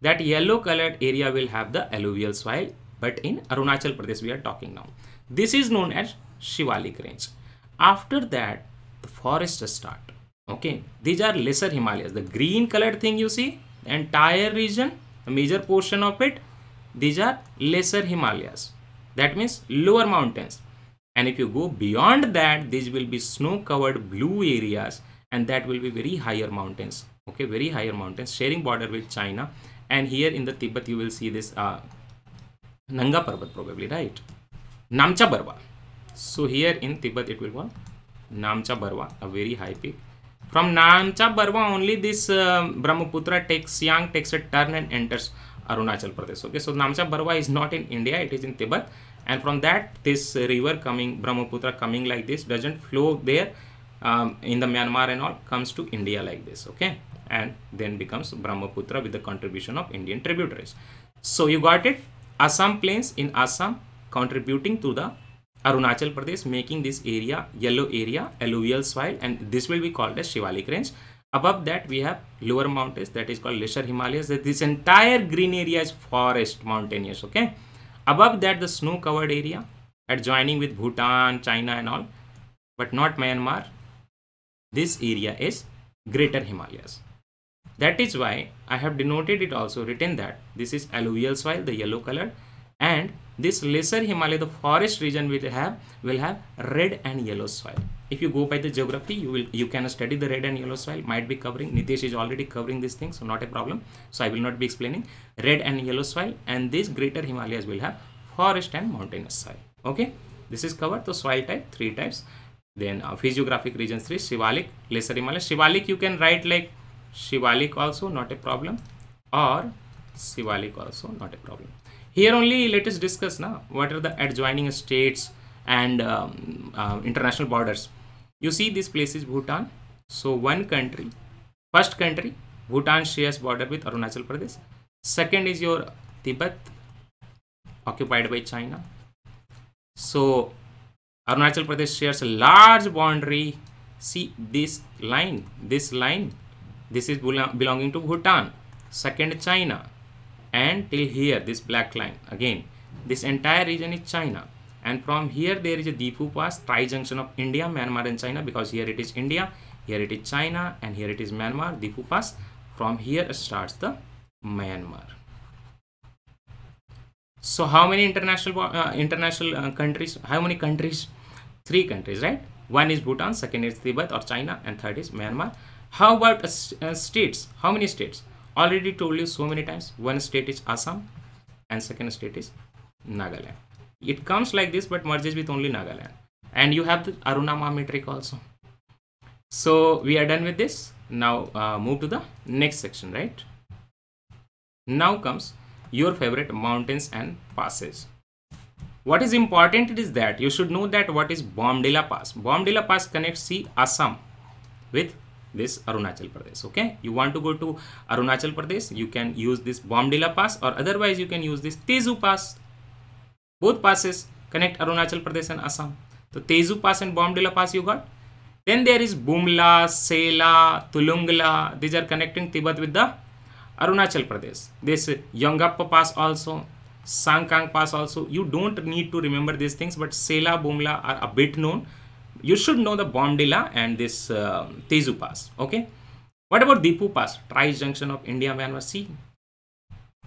that yellow colored area will have the alluvial soil, but in Arunachal Pradesh we are talking now. This is known as Shivalik range. After that, the forests start. Okay, these are lesser Himalayas. The green colored thing you see, the entire region, the major portion of it, these are lesser Himalayas. That means lower mountains. And if you go beyond that, these will be snow covered blue areas and that will be very higher mountains. Okay, very higher mountains sharing border with China. And here in the Tibet, you will see this uh, Nanga Parbat probably, right? Namcha Barba. So here in Tibet it will go Namcha Barwa, a very high peak. From Namcha Barwa only this uh, Brahmaputra takes young, takes a turn and enters Arunachal Pradesh. Okay, so Namcha Barwa is not in India, it is in Tibet. And from that this river coming Brahmaputra coming like this doesn't flow there um, in the Myanmar and all comes to India like this. Okay, and then becomes Brahmaputra with the contribution of Indian tributaries. So you got it. Assam plains in Assam contributing to the Arunachal Pradesh making this area yellow area alluvial soil and this will be called as Shivalik range. Above that we have lower mountains that is called lesser Himalayas. This entire green area is forest mountainous okay. Above that the snow covered area adjoining with Bhutan, China and all but not Myanmar. This area is greater Himalayas. That is why I have denoted it also written that this is alluvial soil the yellow color and this lesser himalaya the forest region will have will have red and yellow soil if you go by the geography you will you can study the red and yellow soil might be covering nitesh is already covering this thing so not a problem so i will not be explaining red and yellow soil and this greater himalayas will have forest and mountainous soil okay this is covered so soil type three types then uh, physiographic regions three shivalik lesser himalaya shivalik you can write like shivalik also not a problem or shivalik also not a problem here only let us discuss now what are the adjoining states and um, uh, international borders you see this place is bhutan so one country first country bhutan shares border with arunachal pradesh second is your tibet occupied by china so arunachal pradesh shares a large boundary see this line this line this is belonging to bhutan second china and till here this black line again this entire region is China and from here there is a Deepu Pass tri-junction of India, Myanmar and China because here it is India, here it is China and here it is Myanmar, Deepu Pass from here starts the Myanmar. So how many international uh, international uh, countries, how many countries? Three countries, right? One is Bhutan, second is Tibet or China and third is Myanmar. How about uh, uh states? How many states? already told you so many times one state is assam and second state is nagaland it comes like this but merges with only nagaland and you have the arunama metric also so we are done with this now uh, move to the next section right now comes your favorite mountains and passes what is important is that you should know that what is Bomdila Pass. Bomdila Pass connects see Assam with this Arunachal Pradesh. Okay, you want to go to Arunachal Pradesh, you can use this Bomdila Pass or otherwise you can use this Tezu Pass. Both passes connect Arunachal Pradesh and Assam. So Tezu Pass and Bomdila Pass you got. Then there is Bumla, Sela, Tulungla. These are connecting Tibet with the Arunachal Pradesh. This Yongappa Pass also, Sangkang Pass also. You don't need to remember these things, but Sela, Bumla are a bit known you should know the Bomdila and this uh, Tezu Pass. Okay. What about Dipu Pass? Tri junction of India, Myanmar Sea.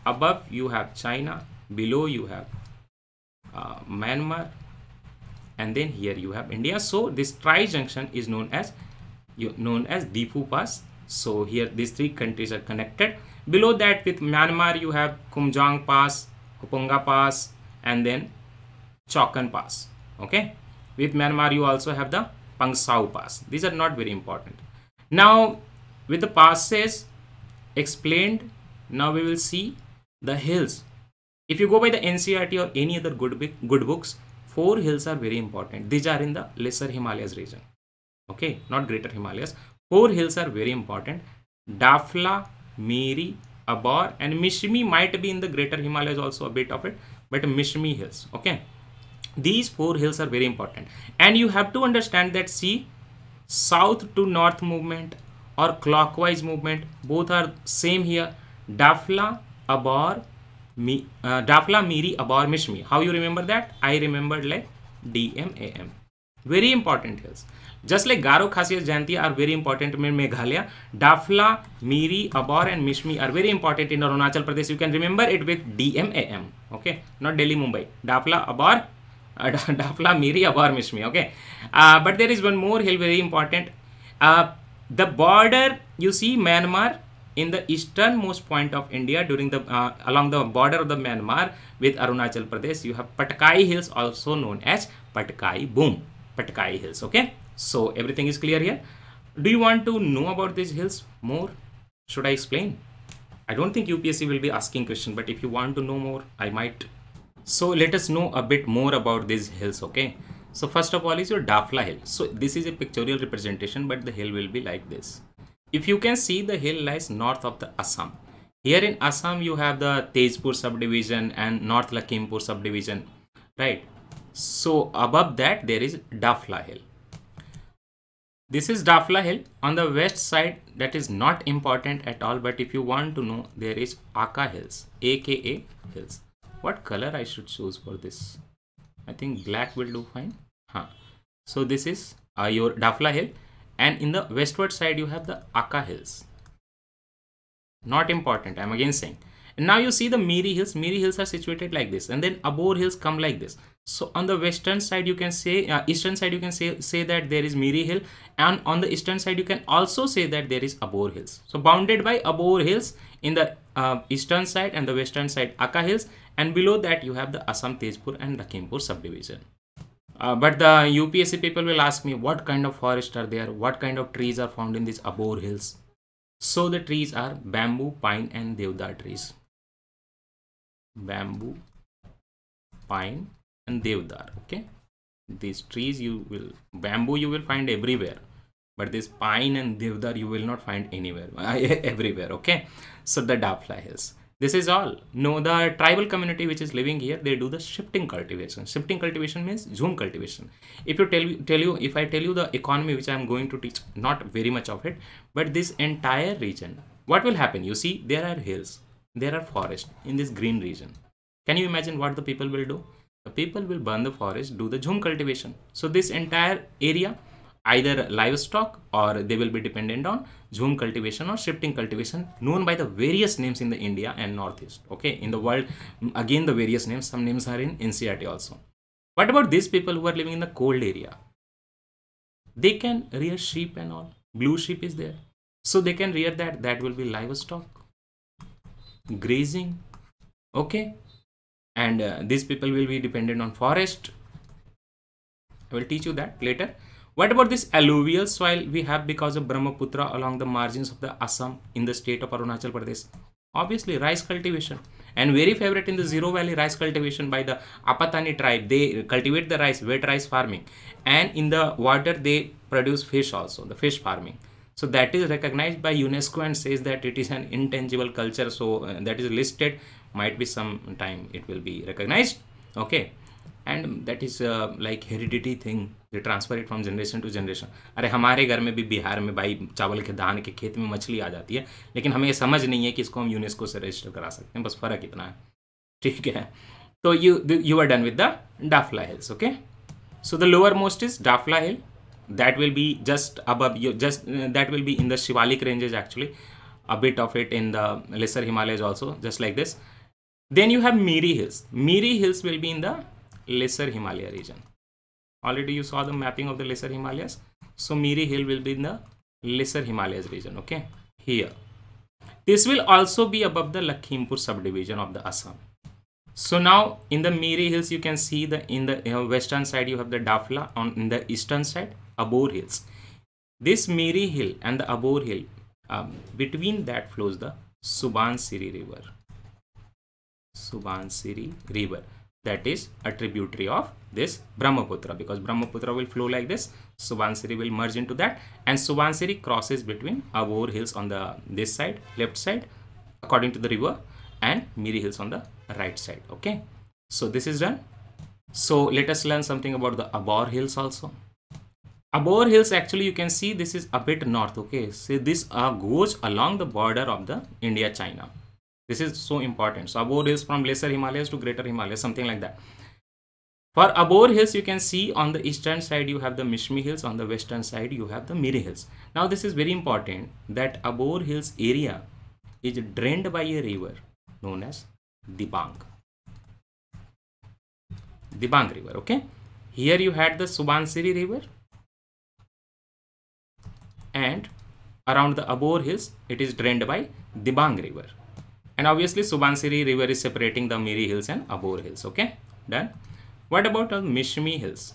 Above you have China, below you have uh, Myanmar, and then here you have India. So this tri junction is known as you, known as Dipu Pass. So here these three countries are connected. Below that with Myanmar you have Kumjang Pass, Kupunga Pass, and then Chokan Pass. Okay. With Myanmar, you also have the Pang Pass. These are not very important. Now, with the passes explained, now we will see the hills. If you go by the NCRT or any other good, good books, four hills are very important. These are in the Lesser Himalayas region. Okay, not Greater Himalayas. Four hills are very important. Dafla, Miri, Abar, and Mishmi might be in the Greater Himalayas also a bit of it, but Mishmi hills. Okay these four hills are very important and you have to understand that see south to north movement or clockwise movement both are same here dafla abar me uh, dafla miri abar mishmi how you remember that i remembered like dmam very important hills just like garo khasias jayanti are very important in meghalaya dafla miri abar and mishmi are very important in arunachal pradesh you can remember it with dmam okay not delhi mumbai dafla abar [laughs] Dapla Miri Mishmi. Okay, uh, but there is one more hill very important. Uh, the border you see Myanmar in the easternmost point of India during the uh, along the border of the Myanmar with Arunachal Pradesh. You have Patkai Hills, also known as Patkai Boom, Patkai Hills. Okay, so everything is clear here. Do you want to know about these hills more? Should I explain? I don't think UPSC will be asking question, but if you want to know more, I might so let us know a bit more about these hills, okay? So first of all is your Dafla hill. So this is a pictorial representation, but the hill will be like this. If you can see the hill lies north of the Assam. Here in Assam, you have the Tejpur subdivision and North Lakhimpur subdivision, right? So above that, there is Dafla hill. This is Dafla hill on the west side that is not important at all. But if you want to know, there is Aka hills, aka hills what color I should choose for this I think black will do fine huh. so this is uh, your Dafla hill and in the westward side you have the Akka hills not important I'm again saying and now you see the Miri hills Miri hills are situated like this and then Abor hills come like this so on the western side you can say uh, eastern side you can say say that there is Miri hill and on the eastern side you can also say that there is Abor hills so bounded by Abor hills in the uh, eastern side and the western side Akka Hills and below that you have the Assam, Tezpur and Lakhimpur subdivision. Uh, but the UPSC people will ask me what kind of forest are there, what kind of trees are found in these Abhor Hills. So the trees are bamboo, pine and devdar trees. Bamboo, pine and devdar, okay. These trees you will, bamboo you will find everywhere but this pine and devdar you will not find anywhere [laughs] everywhere okay the Suddadapla Hills. This is all. No, the tribal community which is living here, they do the shifting cultivation. Shifting cultivation means zoom cultivation. If you tell, tell you, if I tell you the economy which I am going to teach, not very much of it, but this entire region, what will happen? You see, there are hills, there are forests in this green region. Can you imagine what the people will do? The people will burn the forest, do the zoom cultivation. So this entire area, either livestock or they will be dependent on zoom cultivation or shifting cultivation known by the various names in the India and Northeast. Okay, in the world, again the various names, some names are in NCRT also. What about these people who are living in the cold area? They can rear sheep and all. Blue sheep is there. So they can rear that. That will be livestock. Grazing. Okay. And uh, these people will be dependent on forest. I will teach you that later. What about this alluvial soil we have because of Brahmaputra along the margins of the Assam in the state of Arunachal Pradesh? Obviously, rice cultivation and very favorite in the Zero Valley rice cultivation by the Apatani tribe. They cultivate the rice, wet rice farming and in the water they produce fish also, the fish farming. So that is recognized by UNESCO and says that it is an intangible culture. So uh, that is listed might be some time it will be recognized. Okay. And that is like heredity thing they transfer it from generation to generation अरे हमारे घर में भी बिहार में भाई चावल के धान के खेत में मछली आ जाती है लेकिन हमें ये समझ नहीं है कि इसको हम यूनेस्को से रजिस्टर करा सकते हैं बस फर्क इतना है ठीक है तो you you are done with the Dafla hills okay so the lower most is Dafla hill that will be just अब just that will be in the Shivalik ranges actually a bit of it in the lesser Himalayas also just like this then you have Miri hills Miri hills will be in the lesser Himalaya region. Already you saw the mapping of the lesser Himalayas. So Miri Hill will be in the lesser Himalayas region. Okay, here. This will also be above the Lakhimpur subdivision of the Assam. So now in the Miri Hills, you can see the in the you uh, know, western side you have the Dafla on in the eastern side Abor Hills. This Miri Hill and the Abor Hill um, between that flows the Subansiri River. Subansiri River that is a tributary of this Brahmaputra because Brahmaputra will flow like this Subansiri will merge into that and Subansiri crosses between Avor hills on the this side left side according to the river and Miri hills on the right side okay so this is done so let us learn something about the Abor hills also Abor hills actually you can see this is a bit north okay so this uh, goes along the border of the India China this is so important. So Abor Hills from Lesser Himalayas to Greater Himalayas, something like that. For Abor Hills, you can see on the eastern side you have the Mishmi Hills, on the western side you have the Miri Hills. Now this is very important that Abor Hills area is drained by a river known as Dibang. Dibang River, okay? Here you had the Subansiri River and around the Abor Hills it is drained by Dibang River. And obviously Subansiri river is separating the Miri hills and Abor hills. Okay, done. What about the Mishmi hills?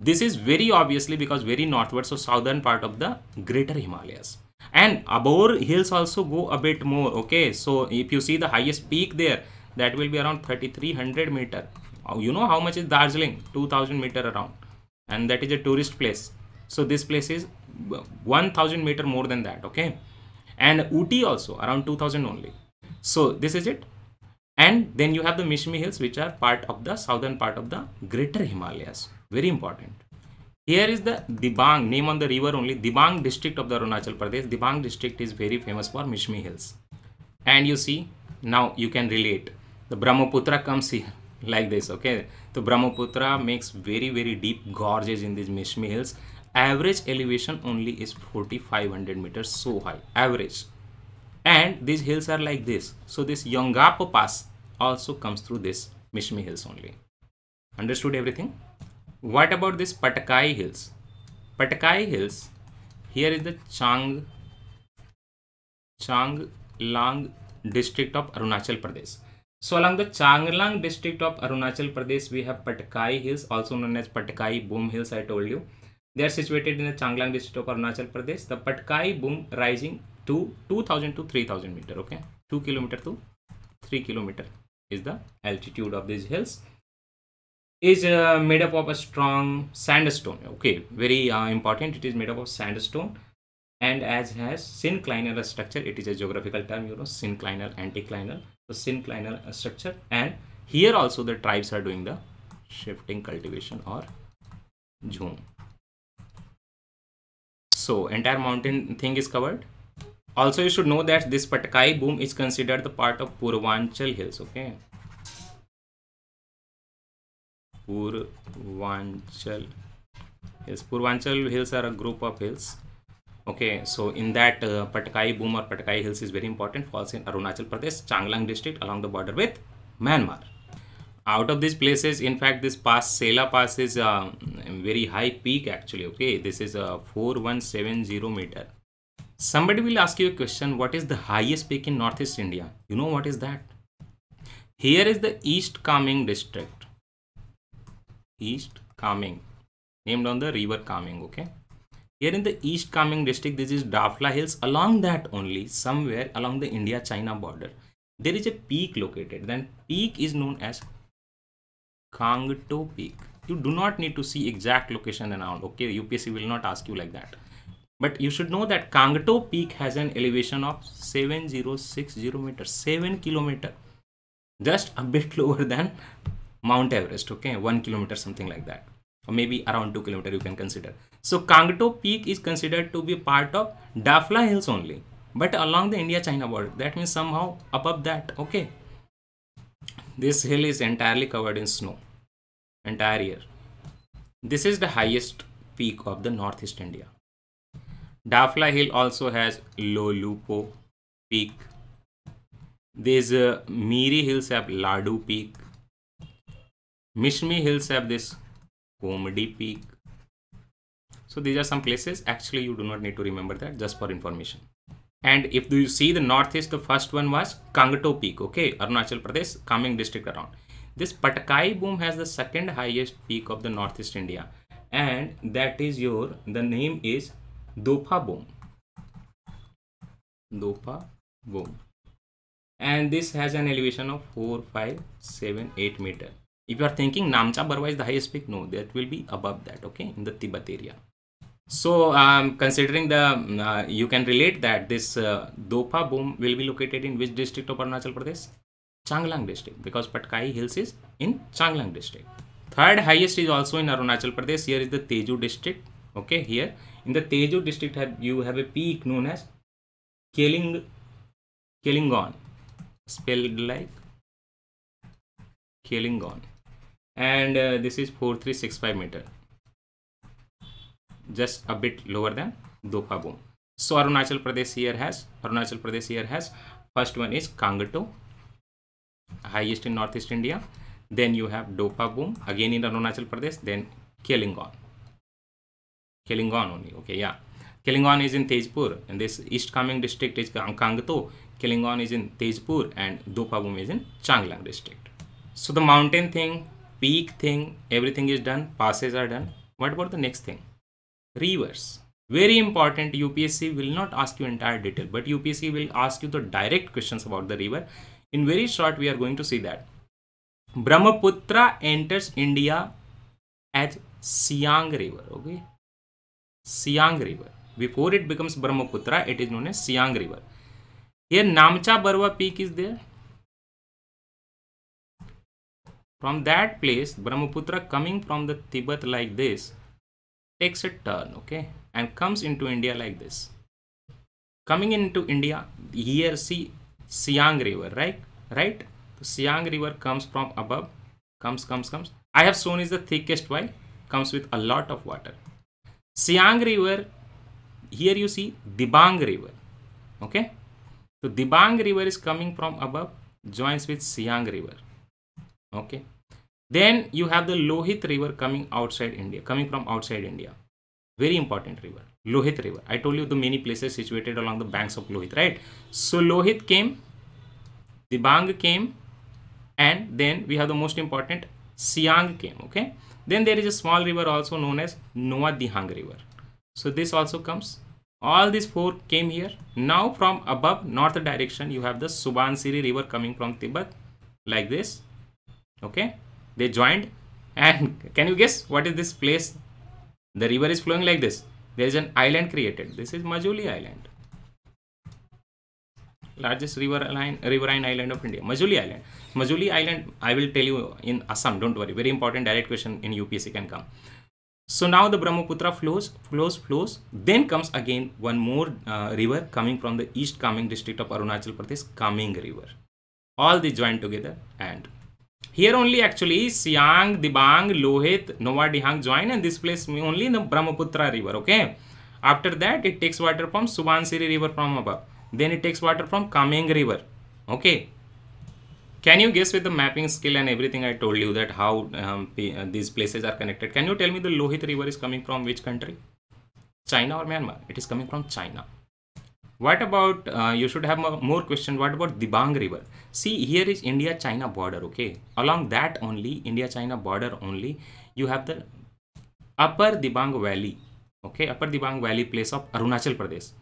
This is very obviously because very northward, so southern part of the greater Himalayas. And Abor hills also go a bit more. Okay, so if you see the highest peak there, that will be around 3300 meter. You know how much is Darjeeling? 2000 meter around. And that is a tourist place. So this place is 1000 meter more than that. Okay. And Uti also around 2000 only so this is it. And then you have the Mishmi Hills, which are part of the southern part of the greater Himalayas. Very important. Here is the Dibang, name on the river only, Dibang district of the Arunachal Pradesh. Dibang district is very famous for Mishmi Hills. And you see, now you can relate. The Brahmaputra comes here like this, okay? The Brahmaputra makes very, very deep gorges in these Mishmi Hills. Average elevation only is 4500 meters so high, average and these hills are like this so this yongapo pass also comes through this mishmi hills only understood everything what about this patakai hills patakai hills here is the chang chang lang district of arunachal pradesh so along the Changlang district of Arunachal Pradesh, we have Patkai Hills, also known as Patkai Boom Hills, I told you. They are situated in the Changlang district of Arunachal Pradesh. The Patkai Boom rising to 2000 to 3000 meter okay 2 kilometer to 3 kilometer is the altitude of these hills is uh, made up of a strong sandstone okay very uh, important it is made up of sandstone and as has synclinal structure it is a geographical term you know synclinal anticlinal the synclinal structure and here also the tribes are doing the shifting cultivation or zoom so entire mountain thing is covered also, you should know that this Patkai boom is considered the part of Purvanchal Hills, okay? Purvanchal Hills. Purvanchal Hills are a group of hills. Okay, so in that uh, Patkai boom or Patkai Hills is very important, falls in Arunachal Pradesh, Changlang district along the border with Myanmar. Out of these places, in fact, this pass, Sela Pass is a um, very high peak actually, okay? This is a uh, 4170 meter Somebody will ask you a question, what is the highest peak in Northeast India? You know what is that? Here is the East Kameng district. East Kameng, named on the river Kameng, okay? Here in the East Kameng district, this is Dafla Hills. Along that only, somewhere along the India-China border, there is a peak located. Then peak is known as Kangto Peak. You do not need to see exact location and all. Okay, UPSC will not ask you like that but you should know that Kangto peak has an elevation of 7060 meters, 7 kilometer. Just a bit [laughs] lower than Mount Everest, okay, 1 kilometer, something like that. Or maybe around 2 kilometer you can consider. So Kangto peak is considered to be part of Dafla hills only. But along the India-China border, that means somehow above that, okay. This hill is entirely covered in snow, entire year. This is the highest peak of the northeast India. Dafla Hill also has Low Lupo Peak. These uh, Miri Hills have Ladu Peak. Mishmi Hills have this Komadi Peak. So these are some places. Actually, you do not need to remember that just for information. And if you see the northeast, the first one was Kangto Peak, okay, Arunachal Pradesh, coming district around. This Patkai boom has the second highest peak of the northeast India. And that is your, the name is Dopa Boom, Dopa Bom. And this has an elevation of 4, 5, 7, 8 meter. If you are thinking Namcha Barwa is the highest peak, no, that will be above that, okay, in the Tibet area. So, um, considering the, um, uh, you can relate that this uh, Dopa Boom will be located in which district of Arunachal Pradesh? Changlang district, because Patkai Hills is in Changlang district. Third highest is also in Arunachal Pradesh. Here is the Teju district. Okay, here in the Tejo district, have, you have a peak known as Keling, Kelingon, spelled like Kelingon, and uh, this is 4365 meter, just a bit lower than Dopagom. So Arunachal Pradesh here has Arunachal Pradesh here has first one is Kangato, highest in Northeast India. Then you have Dopa Boom again in Arunachal Pradesh. Then Kelingon. Kalingan only. Okay, yeah. Kalingan is in Tejpur and this East coming district is Kangto. Kalingan is in Tejpur and Dopabum is in Changlang district. So the mountain thing, peak thing, everything is done. Passes are done. What about the next thing? Rivers. Very important, UPSC will not ask you entire detail, but UPSC will ask you the direct questions about the river. In very short, we are going to see that. Brahmaputra enters India as Siang River, okay? Siang River. Before it becomes Brahmaputra, it is known as Siang River. Here Namcha Barwa peak is there. From that place, Brahmaputra coming from the Tibet like this takes a turn, okay, and comes into India like this. Coming into India, here see Siang River, right? Right? Siang River comes from above, comes, comes, comes. I have shown is the thickest why comes with a lot of water. Siang River, here you see Dibang River. Okay. So Dibang River is coming from above, joins with Siang River. Okay. Then you have the Lohit River coming outside India, coming from outside India. Very important river, Lohit River. I told you the many places situated along the banks of Lohit, right? So Lohit came, Dibang came, and then we have the most important Siang came. Okay. Then there is a small river also known as Noa Dihang River. So this also comes. All these four came here. Now from above north direction you have the Subansiri River coming from Tibet like this. Okay, they joined. And can you guess what is this place? The river is flowing like this. There is an island created. This is Majuli Island largest river line, riverine island of India, Majuli Island. Majuli Island, I will tell you in Assam, don't worry, very important direct question in UPSC can come. So now the Brahmaputra flows, flows, flows, then comes again one more uh, river coming from the east coming district of Arunachal Pradesh, coming river. All they join together and here only actually Siang, Dibang, Lohit, Nova Dihang join and this place only the Brahmaputra river, okay. After that, it takes water from Subansiri river from above then it takes water from Kameng river okay can you guess with the mapping skill and everything I told you that how um, uh, these places are connected can you tell me the Lohit river is coming from which country China or Myanmar it is coming from China what about uh, you should have more question what about dibang river see here is india china border okay along that only india china border only you have the upper dibang valley okay upper dibang valley place of arunachal pradesh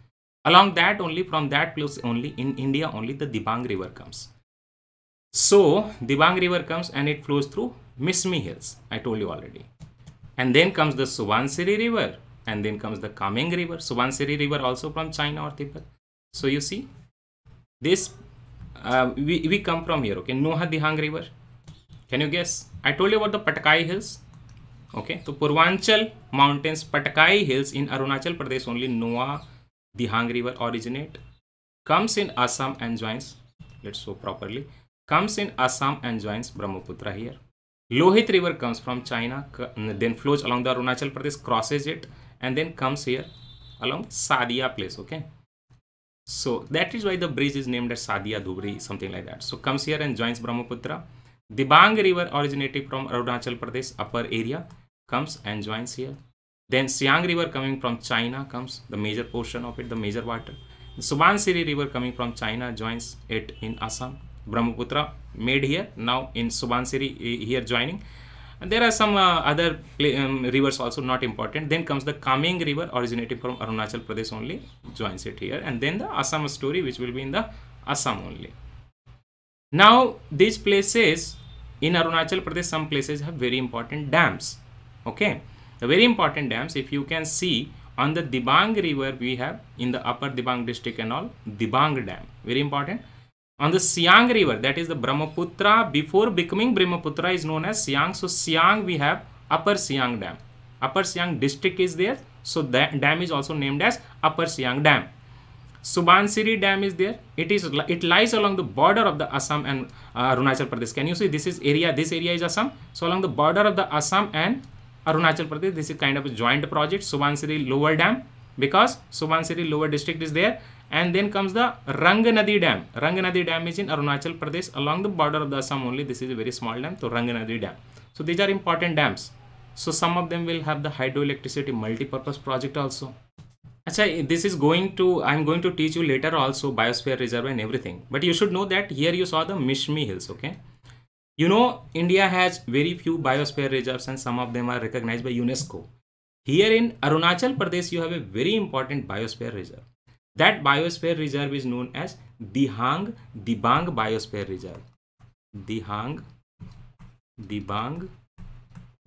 Along that only, from that place only, in India only, the Dibang River comes. So, Dibang River comes and it flows through Mismi Hills, I told you already. And then comes the Subansiri River and then comes the Kameng River, Subansiri River also from China or Tibet. So, you see, this, uh, we, we come from here, okay, Noha Dihang River. Can you guess? I told you about the Patkai Hills. Okay, so Purvanchal Mountains, Patkai Hills in Arunachal Pradesh only, Noah the Hang River originate, comes in Assam and joins, let's show properly, comes in Assam and joins Brahmaputra here. Lohit River comes from China, then flows along the Arunachal Pradesh, crosses it and then comes here along Sadia place, okay. So that is why the bridge is named as Sadia Dubri, something like that. So comes here and joins Brahmaputra. The Bang River originated from Arunachal Pradesh upper area comes and joins here. Then Siang River coming from China comes, the major portion of it, the major water. The Subansiri River coming from China joins it in Assam. Brahmaputra made here, now in Subansiri eh, here joining. And there are some uh, other um, rivers also not important. Then comes the Kameng River originating from Arunachal Pradesh only joins it here. And then the Assam story which will be in the Assam only. Now these places in Arunachal Pradesh some places have very important dams. Okay. The very important dams, if you can see on the Dibang river, we have in the upper Dibang district and all, Dibang dam, very important. On the Siang river, that is the Brahmaputra, before becoming Brahmaputra is known as Siang. So Siang we have upper Siang dam. Upper Siang district is there. So that dam is also named as upper Siang dam. Subansiri Dam is there. It is it lies along the border of the Assam and uh, Arunachal Pradesh. Can you see this is area? This area is Assam. So along the border of the Assam and Arunachal Pradesh. This is kind of a joint project, Subansiri Lower Dam, because Subansiri Lower District is there. And then comes the Ranganadi Dam. Ranganadi Dam is in Arunachal Pradesh along the border of the Assam only. This is a very small dam, so Rang Dam. So these are important dams. So some of them will have the hydroelectricity multi-purpose project also. Actually, this is going to, I'm going to teach you later also biosphere reserve and everything. But you should know that here you saw the Mishmi Hills, okay? You know, India has very few biosphere reserves and some of them are recognized by UNESCO. Here in Arunachal Pradesh, you have a very important biosphere reserve. That biosphere reserve is known as Dihang Dibang Biosphere Reserve. Dihang Dibang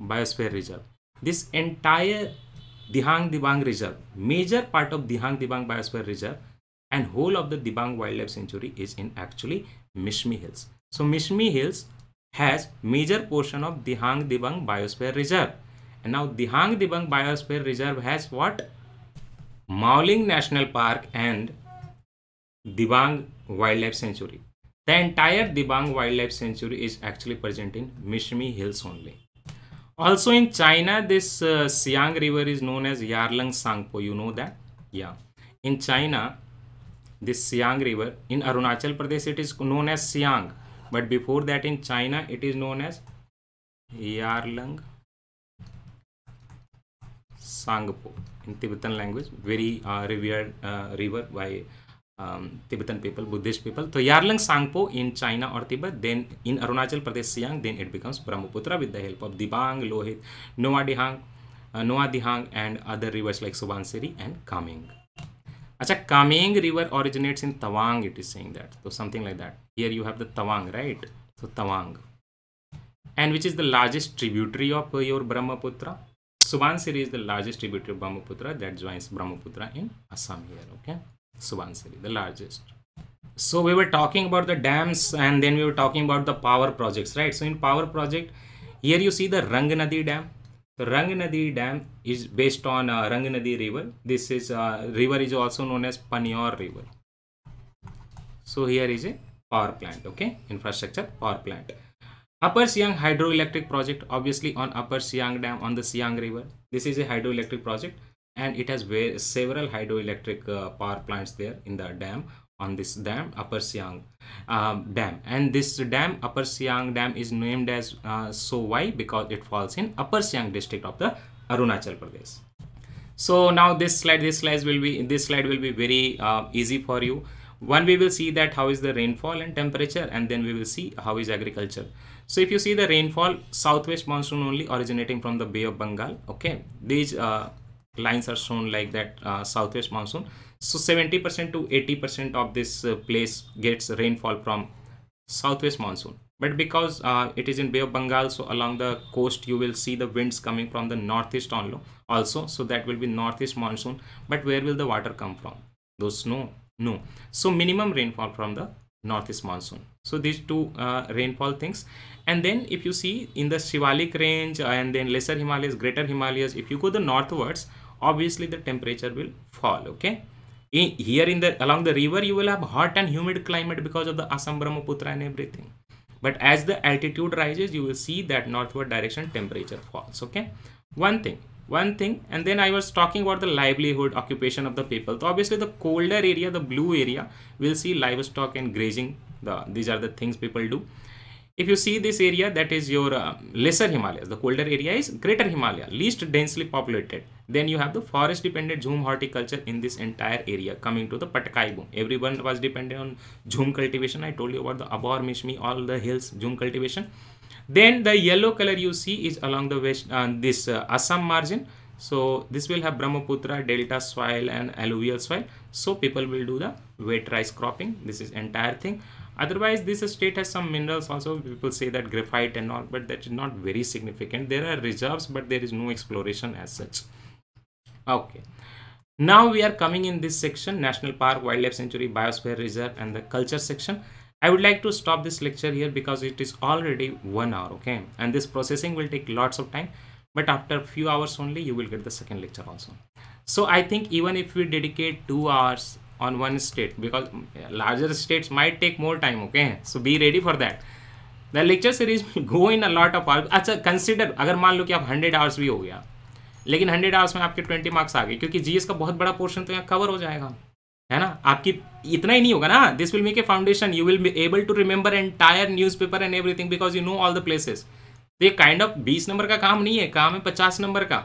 Biosphere Reserve. This entire Dihang Dibang Reserve, major part of Dihang Dibang Biosphere Reserve and whole of the Dibang Wildlife Sanctuary is in actually Mishmi Hills. So Mishmi Hills has major portion of Dihang Dibang Biosphere Reserve. And now Dihang Dibang Biosphere Reserve has what? Maoling National Park and Dibang Wildlife Sanctuary. The entire Dibang Wildlife Sanctuary is actually present in Mishmi Hills only. Also in China, this uh, Siang River is known as Yarlung Sangpo. You know that? Yeah. In China, this Siang River, in Arunachal Pradesh, it is known as Siang. but before that in China it is known as Yarlung Sangpo in Tibetan language, very uh, revered uh, river by um, Tibetan people, Buddhist people. So Yarlung Sangpo in China or Tibet, then in Arunachal Pradesh, Siang, then it becomes Brahmaputra with the help of Dibang, Lohit, Noa Dihang, uh, Noa Dihang and other rivers like Subansiri and Kameng. Acha, Kameng river originates in Tawang, it is saying that. So something like that. here you have the Tawang right so Tawang and which is the largest tributary of your Brahmaputra Subansiri is the largest tributary of Brahmaputra that joins Brahmaputra in Assam here okay Subansiri the largest so we were talking about the dams and then we were talking about the power projects right so in power project here you see the Ranganadi dam the Ranganadi dam is based on uh, river this is uh, river is also known as Panior river so here is a power plant okay infrastructure power plant upper siang hydroelectric project obviously on upper siang dam on the siang river this is a hydroelectric project and it has several hydroelectric uh, power plants there in the dam on this dam upper siang um, dam and this dam upper siang dam is named as uh, so why because it falls in upper siang district of the arunachal pradesh so now this slide this slide will be this slide will be very uh, easy for you one we will see that how is the rainfall and temperature and then we will see how is agriculture so if you see the rainfall southwest monsoon only originating from the bay of bengal okay these uh, lines are shown like that uh, southwest monsoon so 70 percent to 80 percent of this uh, place gets rainfall from southwest monsoon but because uh, it is in bay of bengal so along the coast you will see the winds coming from the northeast also so that will be northeast monsoon but where will the water come from those snow no so minimum rainfall from the northeast monsoon so these two uh, rainfall things and then if you see in the shivalik range and then lesser himalayas greater himalayas if you go the northwards obviously the temperature will fall okay in, here in the along the river you will have hot and humid climate because of the assam brahmaputra and everything but as the altitude rises you will see that northward direction temperature falls okay one thing one thing and then I was talking about the livelihood occupation of the people. So obviously the colder area, the blue area, we'll see livestock and grazing. The, these are the things people do. If you see this area, that is your uh, lesser Himalayas. The colder area is greater Himalaya, least densely populated. Then you have the forest dependent Jhum horticulture in this entire area coming to the Patkai boom. Everyone was dependent on Jhum cultivation. I told you about the Abor Mishmi, all the hills Jhum cultivation. Then the yellow color you see is along the west uh, this uh, Assam margin. So this will have Brahmaputra, Delta soil and alluvial soil. So people will do the wet rice cropping. This is entire thing. Otherwise, this state has some minerals also. People say that graphite and all, but that is not very significant. There are reserves, but there is no exploration as such. Okay. Now we are coming in this section, National Park, Wildlife Sanctuary, Biosphere Reserve and the culture section. I would like to stop this lecture here because it is already one hour okay and this processing will take lots of time but after a few hours only you will get the second lecture also so I think even if we dedicate two hours on one state because mm, larger states might take more time okay so be ready for that the lecture series [laughs] will go in a lot of hours अच्छा consider अगर मान लो कि आप 100 hours भी हो गया लेकिन 100 hours में आपके 20 marks आ गए क्योंकि जीएस का बहुत बड़ा पोर्शन तो यहाँ कवर हो है ना आपकी इतना ही नहीं होगा ना this will make a foundation you will be able to remember entire newspaper and everything because you know all the places तो ये काइंड ऑफ बीस नंबर का काम नहीं है काम है पचास नंबर का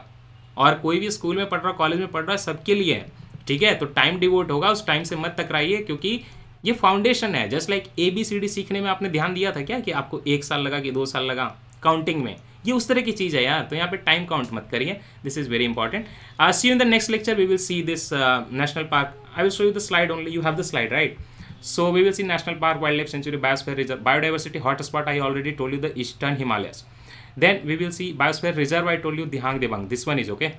और कोई भी स्कूल में पढ़ रहा कॉलेज में पढ़ रहा है सबके लिए है ठीक है तो टाइम डिवोट होगा उस टाइम से मत टकराइए क्योंकि ये फाउंडेशन है just like A B C D सीखने में आपने ध्यान दिया था क्या कि आपको एक साल लगा कि दो साल लगा काउंटिंग में ये उस तरह की चीज़ है यार तो यहाँ पे टाइम काउंट मत करिए this is very important I see in the next lecture we will see this national park I will show you the slide only you have the slide right so we will see national park wildlife sanctuary biosphere reserve biodiversity spot I already told you the eastern Himalayas then we will see biosphere reserve I told you Dihang Dibang this one is okay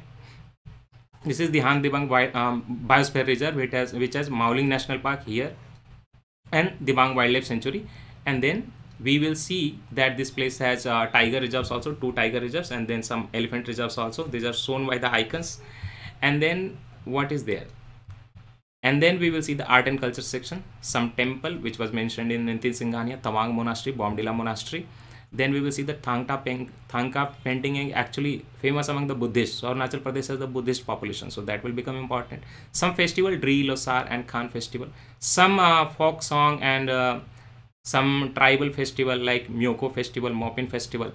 this is Dihang दिबंग biosphere reserve which has Mouling national park here and Dibang wildlife sanctuary and then we will see that this place has uh, tiger reserves also two tiger reserves and then some elephant reserves also these are shown by the icons and then what is there and then we will see the art and culture section some temple which was mentioned in Nintin Singhania Tawang monastery Bomdila monastery then we will see the Thangka, Peng, Thangka painting actually famous among the Buddhists. So Arunachal Pradesh has the Buddhist population, so that will become important. Some festival, Dri, Losar and Khan festival. Some uh, folk song and uh, some tribal festival like Myoko festival, Mopin festival,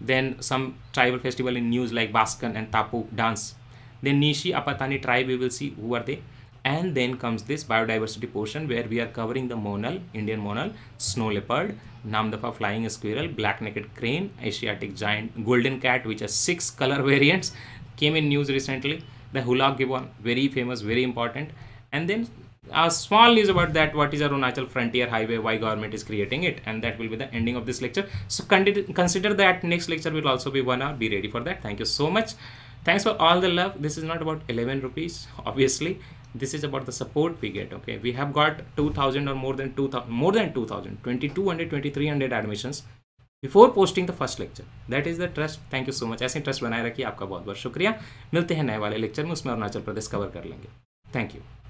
then some tribal festival in news like Baskan and Tapu dance. Then Nishi Apatani tribe, we will see who are they. And then comes this biodiversity portion where we are covering the monal, Indian monal, snow leopard, Namdapa flying squirrel, black-necked crane, Asiatic giant, golden cat, which are six color [laughs] variants, came in news recently. The hula gibbon, very famous, very important. And then a small news about that what is Arunachal Frontier Highway, why government is creating it and that will be the ending of this lecture. So consider that next lecture will also be one hour. Be ready for that. Thank you so much. Thanks for all the love. This is not about 11 rupees [laughs] obviously. This is about the support we get. Okay, we have got 2000 or more than 2000 more than 2000 2200 2300 admissions before posting the first lecture. That is the trust. Thank you so much. Much ऐसे trust बनाए रखिए आपका बहुत बहुत शुक्रिया मिलते हैं नए वाले लेक्चर में उसमें अरुणाचल प्रदेश कवर कर लेंगे Thank you.